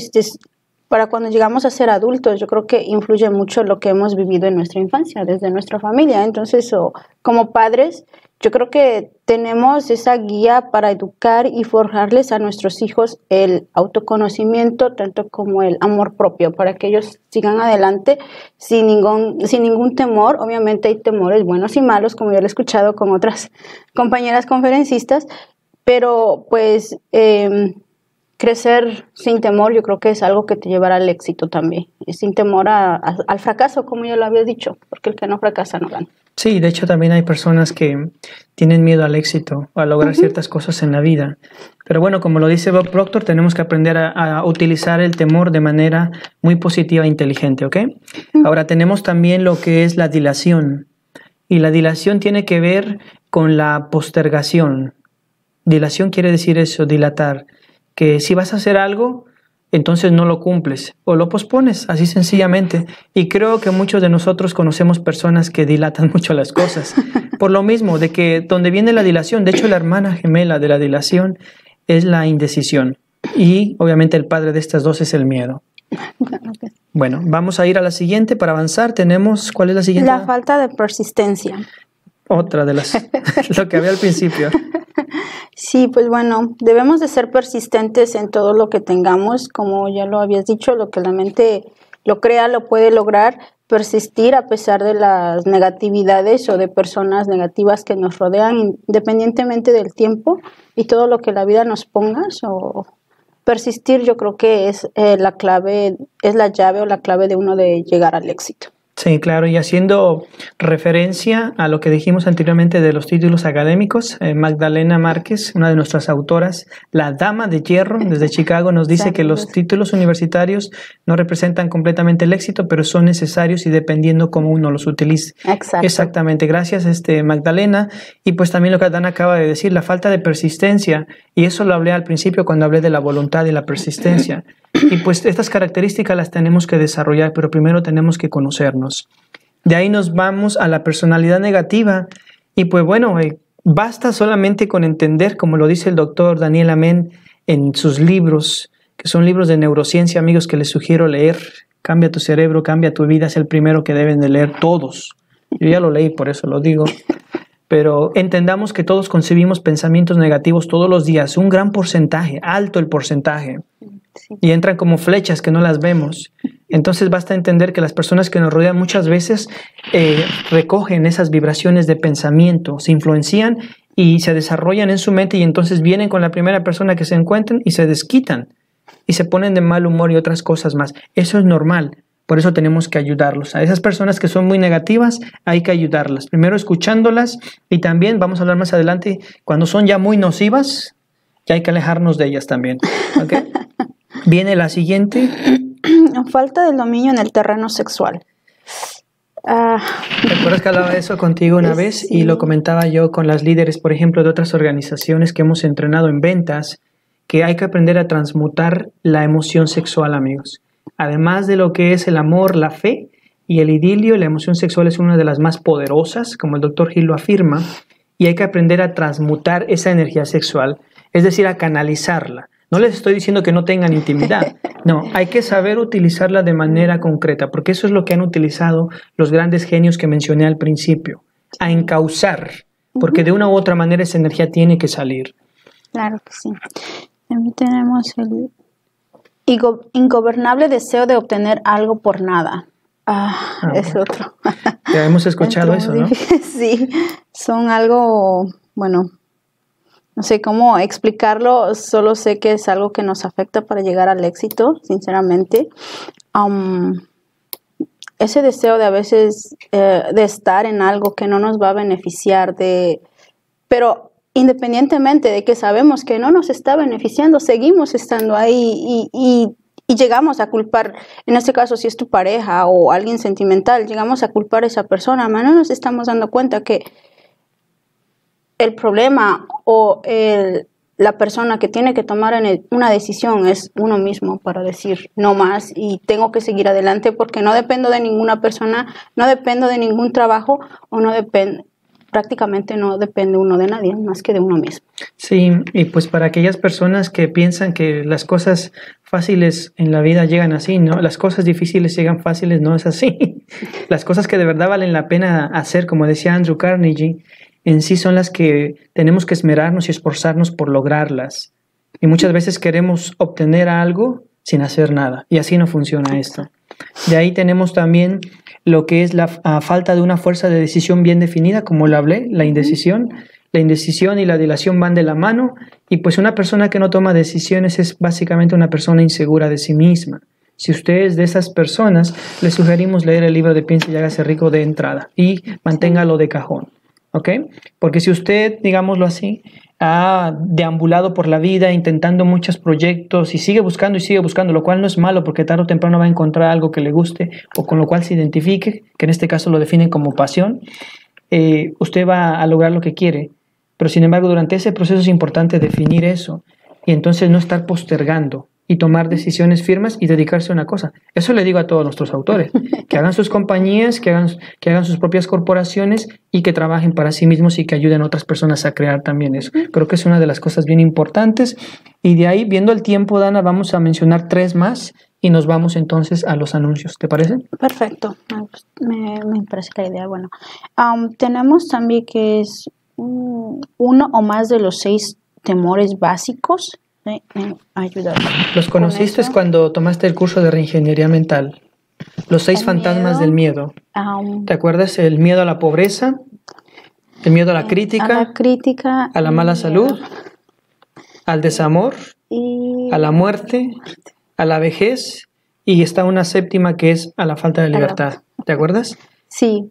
Speaker 2: para cuando llegamos a ser adultos, yo creo que influye mucho lo que hemos vivido en nuestra infancia, desde nuestra familia. Entonces, como padres, yo creo que tenemos esa guía para educar y forjarles a nuestros hijos el autoconocimiento, tanto como el amor propio, para que ellos sigan adelante sin ningún, sin ningún temor. Obviamente hay temores buenos y malos, como ya lo he escuchado con otras [LAUGHS] compañeras conferencistas, pero pues em, crecer sin temor yo creo que es algo que te llevará al éxito también, sin temor al fracaso, como yo lo había dicho, porque el que no fracasa no gana.
Speaker 1: Sí, de hecho también hay personas que tienen miedo al éxito, a lograr ciertas cosas en la vida. Pero bueno, como lo dice Bob Proctor, tenemos que aprender a, utilizar el temor de manera muy positiva e inteligente, ¿ok? Ahora tenemos también lo que es la dilación. Y la dilación tiene que ver con la postergación. Dilación quiere decir eso, dilatar, que si vas a hacer algo, entonces no lo cumples o lo pospones, así sencillamente. Y creo que muchos de nosotros conocemos personas que dilatan [LAUGHS] mucho las cosas. Por lo mismo, de que donde viene la dilación, de hecho la hermana gemela de la dilación es la indecisión. Y obviamente el padre de estas dos es el miedo. Bueno, vamos a ir a la siguiente para avanzar. Tenemos, ¿cuál es la siguiente? La
Speaker 2: falta de persistencia.
Speaker 1: Otra de las, [LAUGHS] lo que había al principio.
Speaker 2: Sí, pues bueno, debemos de ser persistentes en todo lo que tengamos, como ya lo habías dicho, lo que la mente lo crea, lo puede lograr, persistir a pesar de las negatividades o de personas negativas que nos rodean, independientemente del tiempo y todo lo que la vida nos ponga. O persistir yo creo que es eh, la clave, es la llave o la clave de uno de llegar al éxito.
Speaker 1: Sí, claro, y haciendo referencia a lo que dijimos anteriormente de los títulos académicos, eh, Magdalena Márquez, una de nuestras autoras, la Dama de Hierro desde Chicago, nos dice que los títulos universitarios no representan completamente el éxito, pero son necesarios y dependiendo cómo uno los utilice. Exactamente, gracias este, Magdalena. Y pues también lo que Dan acaba de decir, la falta de persistencia, y eso lo hablé al principio cuando hablé de la voluntad y la persistencia. Y pues estas características las tenemos que desarrollar, pero primero tenemos que conocernos. De ahí nos vamos a la personalidad negativa y pues bueno, eh, basta solamente con entender, como lo dice el doctor Daniel Amén en sus libros, que son libros de neurociencia, amigos, que les sugiero leer. Cambia tu cerebro, cambia tu vida, es el primero que deben de leer todos. Yo ya lo leí, por eso lo digo pero entendamos que todos concebimos pensamientos negativos todos los días, un gran porcentaje, alto el porcentaje, y entran como flechas que no las vemos. Entonces basta entender que las personas que nos rodean muchas veces eh, recogen esas vibraciones de pensamiento, se influencian y se desarrollan en su mente y entonces vienen con la primera persona que se encuentren y se desquitan y se ponen de mal humor y otras cosas más. Eso es normal. Por eso tenemos que ayudarlos. A esas personas que son muy negativas, hay que ayudarlas. Primero escuchándolas y también, vamos a hablar más adelante, cuando son ya muy nocivas, ya hay que alejarnos de ellas también. [LAUGHS] Viene la siguiente.
Speaker 2: [CLEARS THROAT] Falta del dominio en el terreno sexual. Ah.
Speaker 1: ¿Recuerdas que hablaba de eso contigo una vez y lo comentaba yo con las líderes, por ejemplo, de otras organizaciones que hemos entrenado en ventas, que hay que aprender a transmutar la emoción sexual, amigos. Además de lo que es el amor, la fe y el idilio, la emoción sexual es una de las más poderosas, como el doctor Gil lo afirma, y hay que aprender a transmutar esa energía sexual, es decir, a canalizarla. No les estoy diciendo que no tengan intimidad, [LAUGHS] no, hay que saber utilizarla de manera concreta, porque eso es lo que han utilizado los grandes genios que mencioné al principio, a encauzar, porque de una u otra manera esa energía tiene que salir.
Speaker 2: Claro que sí. También tenemos el ingobernable deseo de obtener algo por nada. Ah, ah, es otro.
Speaker 1: [LAUGHS] Ya hemos escuchado eso, ¿no?
Speaker 2: [LAUGHS] sí, son algo, bueno, no sé cómo explicarlo, solo sé que es algo que nos afecta para llegar al éxito, sinceramente. ese deseo de a veces eh, de estar en algo que no nos va a beneficiar, de, pero independientemente de que sabemos que no nos está beneficiando, seguimos estando ahí y, llegamos a culpar, en este caso si es tu pareja o alguien sentimental, llegamos a culpar a esa persona, pero no nos estamos dando cuenta que el problema o la persona que tiene que tomar una decisión es uno mismo para decir no más y tengo que seguir adelante porque no dependo de ninguna persona, no dependo de ningún trabajo o no dependo prácticamente no depende uno de nadie, más que de uno mismo.
Speaker 1: Sí, y pues para aquellas personas que piensan que las cosas fáciles en la vida llegan así, ¿no? Las cosas difíciles llegan fáciles, no es así. [LAUGHS] las cosas que de verdad valen la pena hacer, como decía Andrew Carnegie, en sí son las que tenemos que esmerarnos y esforzarnos por lograrlas. Y muchas veces queremos obtener algo sin hacer nada. Y así no funciona esto. De ahí tenemos también lo que es la ah, falta de una fuerza de decisión bien definida, como lo hablé, la indecisión. La indecisión y la dilación van de la mano y pues una persona que no toma decisiones es básicamente una persona insegura de sí misma. Si usted es de esas personas, le sugerimos leer el libro de Piense y hágase rico de entrada y manténgalo de cajón. ¿Ok? Porque si usted, digámoslo así, ha deambulado por la vida intentando muchos proyectos y sigue buscando y sigue buscando, lo cual no es malo porque tarde o temprano va a encontrar algo que le guste o con lo cual se identifique, que en este caso lo definen como pasión, eh, usted va a lograr lo que quiere. Pero sin embargo, durante ese proceso es importante definir eso y entonces no estar postergando y tomar decisiones firmes y dedicarse a una cosa. Eso le digo a todos nuestros autores, que hagan sus compañías, que hagan, que hagan sus propias corporaciones y que trabajen para sí mismos y que ayuden a otras personas a crear también eso. Creo que es una de las cosas bien importantes. Y de ahí, viendo el tiempo, Dana, vamos a mencionar tres más y nos vamos entonces a los anuncios. ¿Te parece?
Speaker 2: Perfecto, ah, pues, me, parece la idea. Bueno, tenemos también que es mm, uno o más de los seis temores básicos los conociste
Speaker 1: cuando tomaste el curso de reingeniería mental. Los seis fantasmas del miedo. ¿Te acuerdas? El miedo a la pobreza, el miedo a la eh, crítica,
Speaker 2: a la, mala salud,
Speaker 1: al desamor, a la muerte, a la vejez y está una séptima que es a la falta de libertad. ¿Te acuerdas?
Speaker 2: Sí.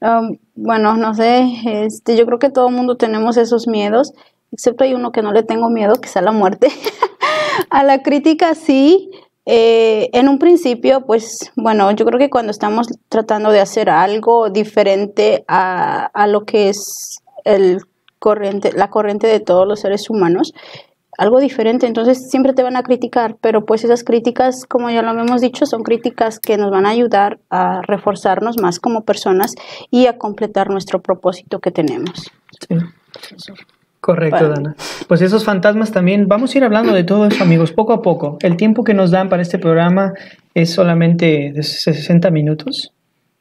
Speaker 2: Um, bueno, no sé, este, yo creo que todo el mundo tenemos esos miedos excepto hay uno que no le tengo miedo, que es a la muerte. [LAUGHS] a la crítica sí. Eh, en un principio, pues bueno, yo creo que cuando estamos tratando de hacer algo diferente a, lo que es el corriente, la corriente de todos los seres humanos, algo diferente, entonces siempre te van a criticar, pero pues esas críticas, como ya lo hemos dicho, son críticas que nos van a ayudar a reforzarnos más como personas y a completar nuestro propósito que tenemos. Sí.
Speaker 1: Correcto, Dana. Pues esos fantasmas también, vamos a ir hablando de todo eso, amigos, poco a poco. El tiempo que nos dan para este programa es solamente de 60 minutos.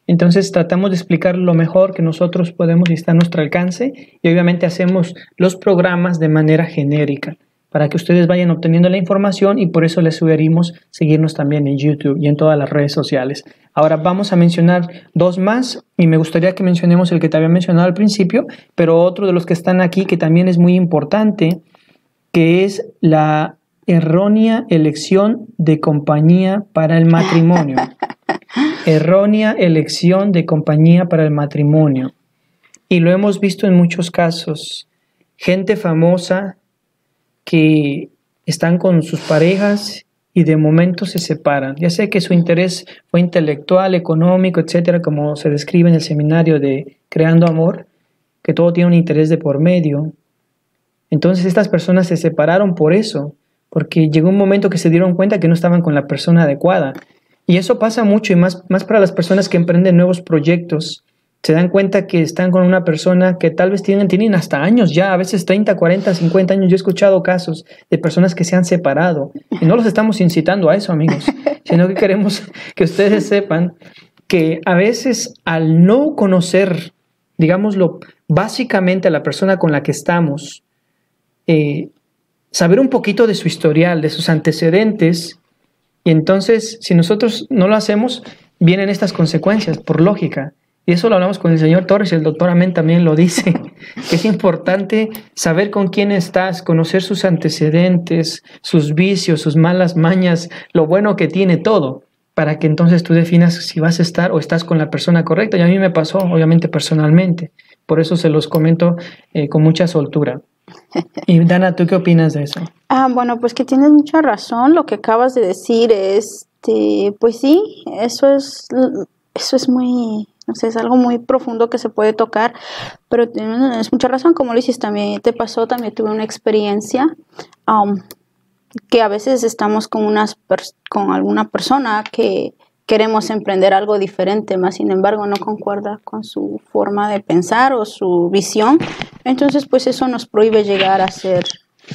Speaker 1: Entonces tratamos de explicar lo mejor que nosotros podemos y está a nuestro alcance y obviamente hacemos los programas de manera genérica para que ustedes vayan obteniendo la información y por eso les sugerimos seguirnos también en YouTube y en todas las redes sociales. Ahora vamos a mencionar dos más y me gustaría que mencionemos el que te había mencionado al principio, pero otro de los que están aquí que también es muy importante, que es la errónea elección de compañía para el matrimonio. [LAUGHS] errónea elección de compañía para el matrimonio. Y lo hemos visto en muchos casos. Gente famosa que están con sus parejas y de momento se separan. Ya sé que su interés fue intelectual, económico, etcétera, como se describe en el seminario de Creando Amor, que todo tiene un interés de por medio. Entonces estas personas se separaron por eso, porque llegó un momento que se dieron cuenta que no estaban con la persona adecuada. Y eso pasa mucho y más, más para las personas que emprenden nuevos proyectos se dan cuenta que están con una persona que tal vez tienen, tienen hasta años ya, a veces 30, 40, 50 años. Yo he escuchado casos de personas que se han separado y no los estamos incitando a eso, amigos, [LAUGHS] sino que queremos que ustedes sepan que a veces al no conocer, digámoslo, básicamente a la persona con la que estamos, eh, saber un poquito de su historial, de sus antecedentes, y entonces si nosotros no lo hacemos, vienen estas consecuencias, por lógica. Y eso lo hablamos con el señor Torres, el doctor Amén también lo dice, [LAUGHS] que es importante saber con quién estás, conocer sus antecedentes, sus vicios, sus malas mañas, lo bueno que tiene todo, para que entonces tú definas si vas a estar o estás con la persona correcta. Y a mí me pasó, obviamente, personalmente. Por eso se los comento eh, con mucha soltura. [LAUGHS] Y Dana, ¿tú qué opinas de eso?
Speaker 2: Ah, bueno, pues que tienes mucha razón. Lo que acabas de decir, este, pues sí, eso es, eso es muy es algo muy profundo que se puede tocar, pero tienes mucha razón, como lo dices, también te pasó, también tuve una experiencia um, que a veces estamos con, unas con alguna persona que queremos emprender algo diferente, más sin embargo no concuerda con su forma de pensar o su visión, entonces pues eso nos prohíbe llegar a ser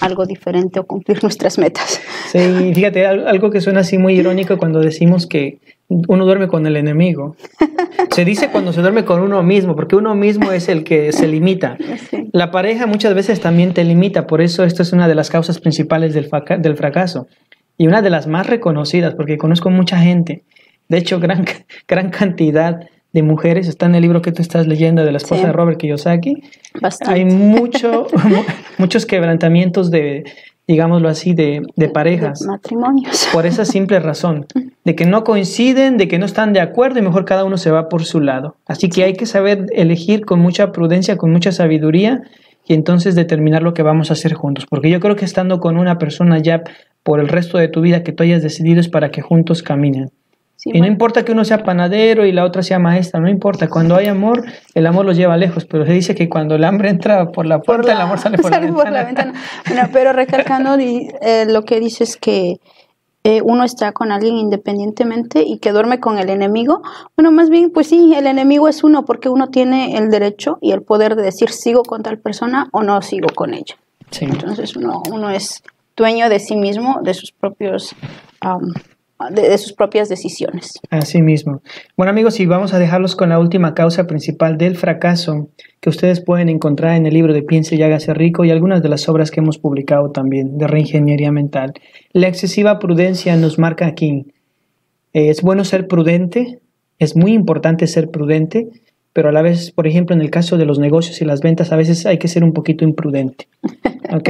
Speaker 2: algo diferente o cumplir [LAUGHS] nuestras metas.
Speaker 1: Sí, fíjate, algo que suena así muy irónico cuando decimos que uno duerme con el enemigo. [LAUGHS] Se dice cuando se duerme con uno mismo, porque uno mismo es el que se limita. [LAUGHS] Pues La pareja muchas veces también te limita, por eso esto es una de las causas principales del, fracaso y una de las más reconocidas, porque conozco mucha gente, de hecho gran, gran cantidad de mujeres, está en el libro que tú estás leyendo de la esposa de Robert Kiyosaki. Hay mucho, [LAUGHS] muchos quebrantamientos de, digámoslo así, de, parejas.
Speaker 2: matrimonios.
Speaker 1: Por esa simple razón, de que no coinciden, de que no están de acuerdo y mejor cada uno se va por su lado. Así que hay que saber elegir con mucha prudencia, con mucha sabiduría y entonces determinar lo que vamos a hacer juntos. Porque yo creo que estando con una persona ya por el resto de tu vida que tú hayas decidido es para que juntos caminen y no importa que uno sea panadero y la otra sea maestra, no importa. Cuando hay amor, el amor los lleva lejos, pero se dice que cuando el hambre entra por la puerta, el amor [LAUGHS] sale por,
Speaker 2: la, ventana. Bueno, pero recalcando eh, lo que dices es que eh, uno está con alguien independientemente y que duerme con el enemigo. Bueno, más bien, pues sí, el enemigo es uno porque uno tiene el derecho y el poder de decir sigo con tal persona o no sigo con ella. Entonces uno, uno es dueño de sí mismo, de sus propios de, sus propias decisiones.
Speaker 1: Así mismo. Bueno amigos, y vamos a dejarlos con la última causa principal del fracaso que ustedes pueden encontrar en el libro de Piense y hágase rico y algunas de las obras que hemos publicado también de reingeniería mental. La excesiva prudencia nos marca aquí. Eh, es bueno ser prudente, es muy importante ser prudente, pero a la vez, por ejemplo, en el caso de los negocios y las ventas, a veces hay que ser un poquito imprudente. [LAUGHS] ¿Ok?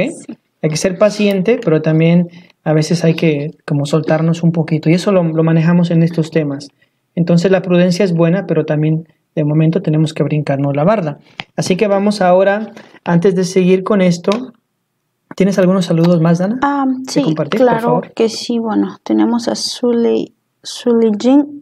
Speaker 1: Hay que ser paciente, pero también a veces hay que como soltarnos un poquito y eso lo, manejamos en estos temas. Entonces la prudencia es buena, pero también de momento tenemos que brincarnos la barda. Así que vamos ahora, antes de seguir con esto, ¿tienes algunos saludos más, Dana? Ah, sí, claro
Speaker 2: que sí. Bueno, tenemos a Zuley,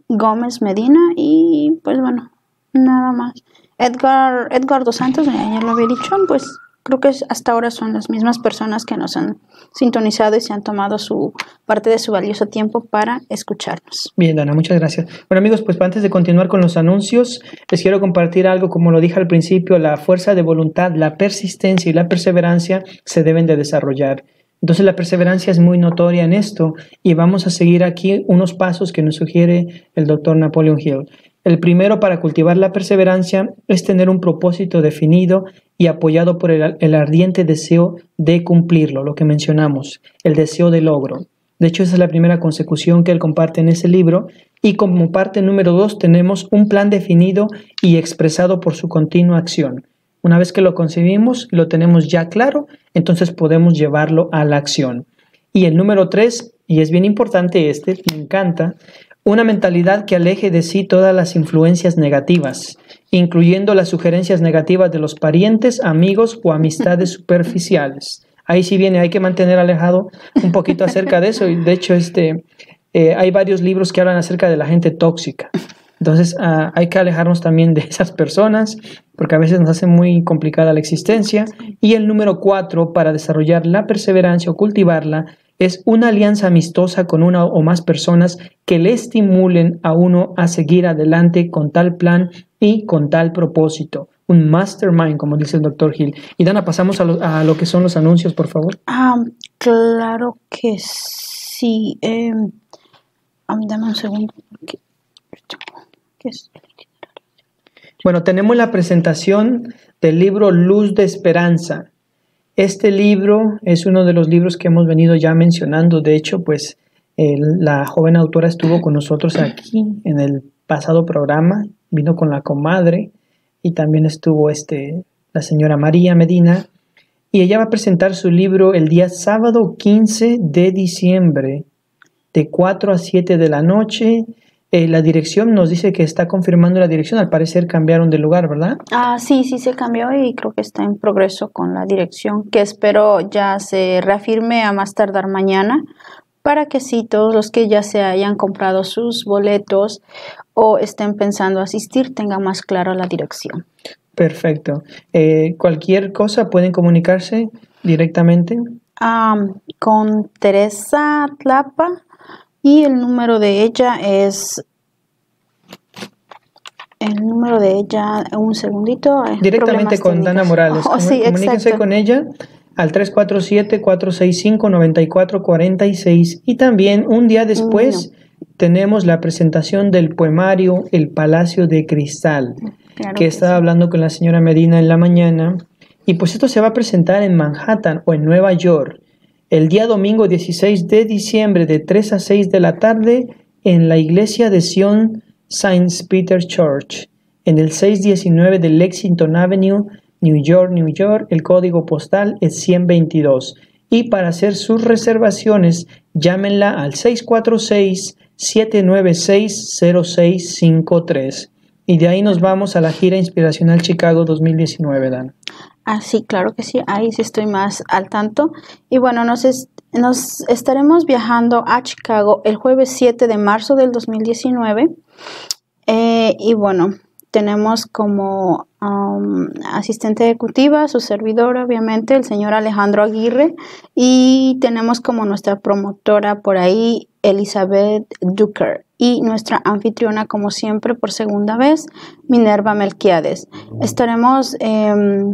Speaker 2: Gómez Medina y pues bueno, nada más. Edgar, Edgar Dos Santos, ya lo había dicho, pues creo que hasta ahora son las mismas personas que nos han sintonizado y se han tomado su parte de su valioso tiempo para escucharnos.
Speaker 1: Bien, Dana, muchas gracias. Bueno, amigos, pues antes de continuar con los anuncios, les quiero compartir algo, como lo dije al principio, la fuerza de voluntad, la persistencia y la perseverancia se deben de desarrollar. Entonces la perseverancia es muy notoria en esto y vamos a seguir aquí unos pasos que nos sugiere el doctor Napoleon Hill. El primero para cultivar la perseverancia es tener un propósito definido y apoyado por el, ardiente deseo de cumplirlo, lo que mencionamos, el deseo de logro. De hecho, esa es la primera consecución que él comparte en ese libro. Y como parte número dos tenemos un plan definido y expresado por su continua acción. Una vez que lo concebimos, lo tenemos ya claro, entonces podemos llevarlo a la acción. Y el número tres, y es bien importante este, me encanta, una mentalidad que aleje de sí todas las influencias negativas, incluyendo las sugerencias negativas de los parientes, amigos o amistades [LAUGHS] superficiales. Ahí sí viene, hay que mantener alejado un poquito acerca de eso. Y de hecho, este, eh, hay varios libros que hablan acerca de la gente tóxica. Entonces ah, hay que alejarnos también de esas personas porque a veces nos hace muy complicada la existencia. Y el número cuatro, para desarrollar la perseverancia o cultivarla, es una alianza amistosa con una o más personas que le estimulen a uno a seguir adelante con tal plan y con tal propósito. Un mastermind, como dice el doctor Hill. Y Dana, pasamos a lo, que son los anuncios, por favor.
Speaker 2: Ah, claro que sí. Em, dame un segundo.
Speaker 1: Bueno, tenemos la presentación del libro Luz de Esperanza este libro es uno de los libros que hemos venido ya mencionando. De hecho, pues la joven autora estuvo con nosotros aquí en el pasado programa, vino con la comadre y también estuvo este, la señora María Medina. Y ella va a presentar su libro el día sábado 15 de diciembre, de 4 a 7 de la noche. Eh, la dirección nos dice que está confirmando la dirección. Al parecer cambiaron de lugar, ¿verdad?
Speaker 2: Ah, sí, sí se cambió y creo que está en progreso con la dirección, que espero ya se reafirme a más tardar mañana para que si todos los que ya se hayan comprado sus boletos o estén pensando asistir tengan más claro la dirección.
Speaker 1: Perfecto. Eh, cualquier cosa pueden comunicarse
Speaker 2: directamente. Ah, con Teresa Tlapa y el número de ella es el número de ella un segundito directamente con Dana Morales [LAUGHS] oh, sí, comuníquense con ella
Speaker 1: al 347-465-9446 y también un día después tenemos la presentación del poemario El Palacio de Cristal que, estaba hablando con la señora Medina en la mañana y pues esto se va a presentar en Manhattan o en Nueva York el día domingo 16 de diciembre de 3 a 6 de la tarde en la iglesia de Sion Saint Peter Church, en el 619 de Lexington Avenue, New York, New York. El código postal es 122. Y para hacer sus reservaciones, llámenla al 646-796-0653. Y de ahí nos vamos a la gira Inspiracional Chicago 2019, Dan.
Speaker 2: Ah, sí, claro que sí, ahí sí estoy más al tanto. Y bueno, nos, estaremos viajando a Chicago el jueves 7 de marzo del 2019. Eh, y bueno, tenemos como um, asistente ejecutiva, su servidor obviamente, el señor Alejandro Aguirre, y tenemos como nuestra promotora por ahí, Elizabeth Ducker. y nuestra anfitriona, como siempre, por segunda vez, Minerva Melquiades. Estaremos em,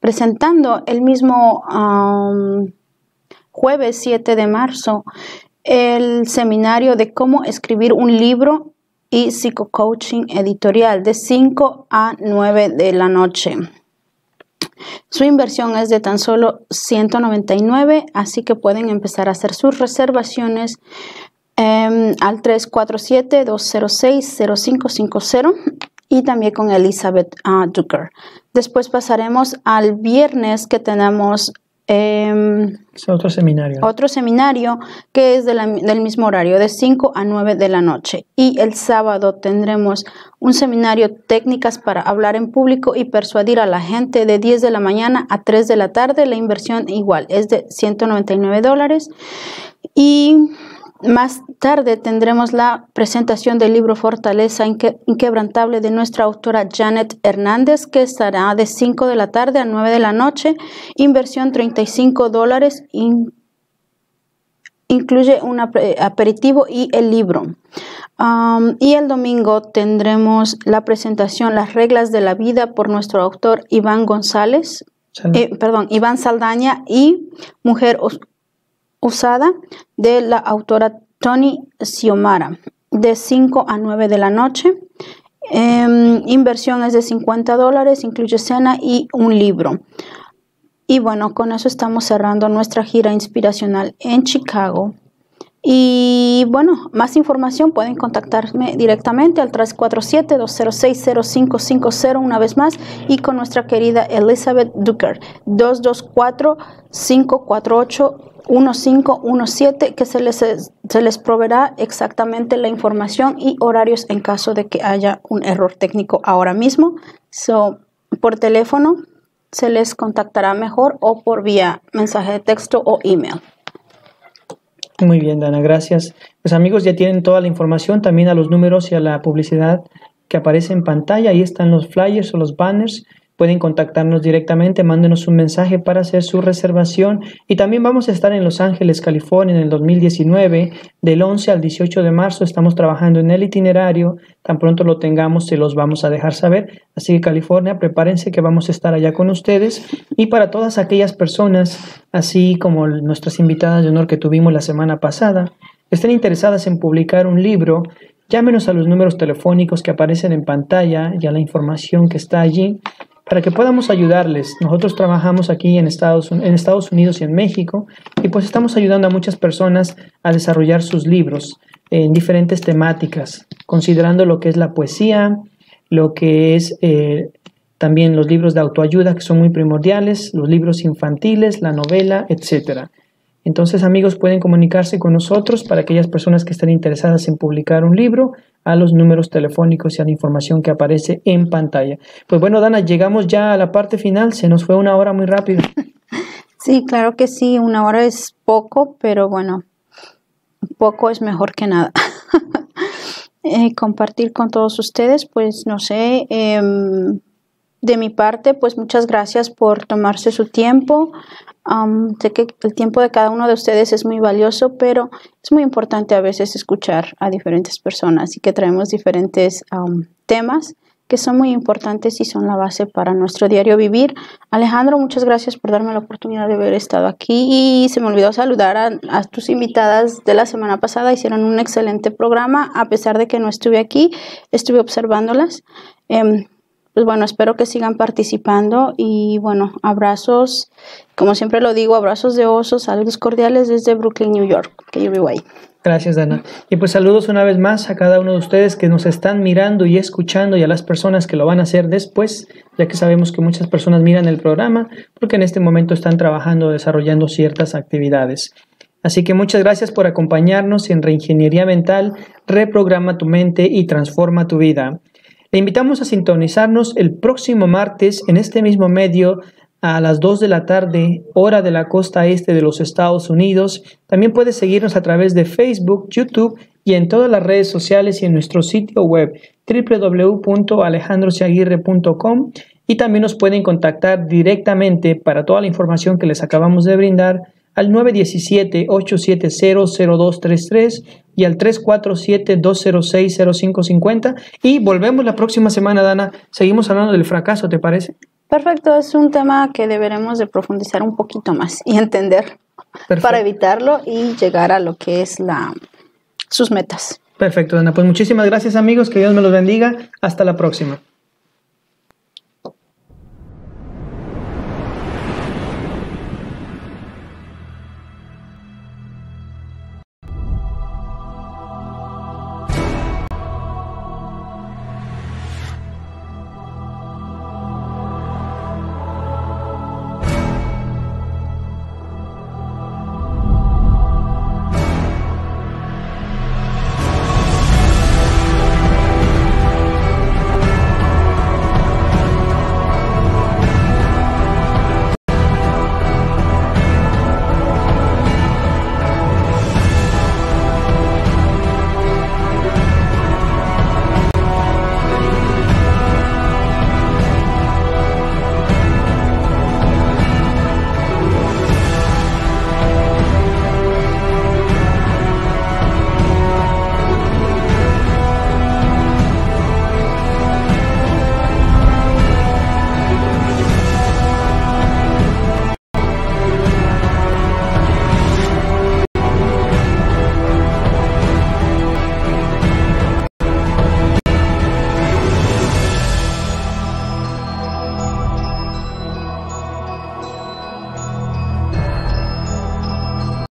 Speaker 2: presentando el mismo um, jueves 7 de marzo el seminario de cómo escribir un libro y psicocoaching editorial de 5 a 9 de la noche. Su inversión es de tan solo 199, así que pueden empezar a hacer sus reservaciones em, al 347-206-0550 y también con Elizabeth uh, Después pasaremos al viernes que tenemos em,
Speaker 1: otro seminario.
Speaker 2: Otro seminario que es del mismo horario, de 5 a 9 de la noche. Y el sábado tendremos un seminario técnicas para hablar en público y persuadir a la gente de 10 de la mañana a 3 de la tarde. La inversión igual es de 199 dólares. Y más tarde tendremos la presentación del libro Fortaleza Inquebrantable de nuestra autora Janet Hernández, que estará de 5 de la tarde a 9 de la noche, inversión 35 dólares, incluye un aperitivo y el libro. Um, y el domingo tendremos la presentación Las reglas de la vida por nuestro autor Iván González, eh, perdón, Iván Saldaña y Mujer Usada de la autora Tony Xiomara de 5 a 9 de la noche. Eh, inversión es de 50 dólares, incluye cena y un libro. Y bueno, con eso estamos cerrando nuestra gira inspiracional en Chicago. Y bueno, más información pueden contactarme directamente al 347-206-0550 una vez más y con nuestra querida Elizabeth Ducker, 224-548-1517, que se les, se les proveerá exactamente la información y horarios en caso de que haya un error técnico ahora mismo. So, por teléfono se les contactará mejor o por vía mensaje de texto o email.
Speaker 1: Muy bien, Dana, gracias. Pues amigos, ya tienen toda la información, también a los números y a la publicidad que aparece en pantalla. Ahí están los flyers o los banners Pueden contactarnos directamente, mándenos un mensaje para hacer su reservación. Y también vamos a estar en Los Ángeles, California, en el 2019, del 11 al 18 de marzo. Estamos trabajando en el itinerario. Tan pronto lo tengamos, se los vamos a dejar saber. Así que California, prepárense que vamos a estar allá con ustedes. Y para todas aquellas personas, así como nuestras invitadas de honor que tuvimos la semana pasada, estén interesadas en publicar un libro, llámenos a los números telefónicos que aparecen en pantalla y a la información que está allí para que podamos ayudarles. Nosotros trabajamos aquí en Estados, en Estados Unidos y en México y pues estamos ayudando a muchas personas a desarrollar sus libros en diferentes temáticas, considerando lo que es la poesía, lo que es eh, también los libros de autoayuda que son muy primordiales, los libros infantiles, la novela, etcétera. Entonces, amigos, pueden comunicarse con nosotros para aquellas personas que estén interesadas en publicar un libro a los números telefónicos y a la información que aparece en pantalla. Pues bueno, Dana, llegamos ya a la parte final. Se nos fue una hora muy rápido. [LAUGHS]
Speaker 2: Sí, claro que sí. Una hora es poco, pero bueno, poco es mejor que nada. [LAUGHS] Eh, compartir con todos ustedes, pues no sé. Em, de mi parte, pues muchas gracias por tomarse su tiempo, sé que el tiempo de cada uno de ustedes es muy valioso, pero es muy importante a veces escuchar a diferentes personas y que traemos diferentes temas que son muy importantes y son la base para nuestro diario vivir. Alejandro, muchas gracias por darme la oportunidad de haber estado aquí y se me olvidó saludar a, tus invitadas de la semana pasada. Hicieron un excelente programa, a pesar de que no estuve aquí, estuve observándolas. Em, pues bueno, espero que sigan participando y bueno, abrazos, como siempre lo digo, abrazos de osos, saludos cordiales desde Brooklyn, New York,
Speaker 1: Gracias, Dana. Y pues saludos una vez más a cada uno de ustedes que nos están mirando y escuchando y a las personas que lo van a hacer después, ya que sabemos que muchas personas miran el programa porque en este momento están trabajando, desarrollando ciertas actividades. Así que muchas gracias por acompañarnos en Reingeniería Mental, Reprograma tu mente y transforma tu vida. Le invitamos a sintonizarnos el próximo martes en este mismo medio a las 2 de la tarde, hora de la costa este de los Estados Unidos. También puedes seguirnos a través de Facebook, YouTube y en todas las redes sociales y en nuestro sitio web www.alejandrociaguirre.com. y también nos pueden contactar directamente para toda la información que les acabamos de brindar al 917-870-0233 y al 347-206-0550. Y volvemos la próxima semana, Dana. Seguimos hablando del fracaso, ¿te parece?
Speaker 2: Perfecto, es un tema que deberemos de profundizar un poquito más y entender para evitarlo y llegar a lo que es la, sus metas.
Speaker 1: Perfecto, Dana. Pues muchísimas gracias amigos, que Dios me los bendiga. Hasta la próxima.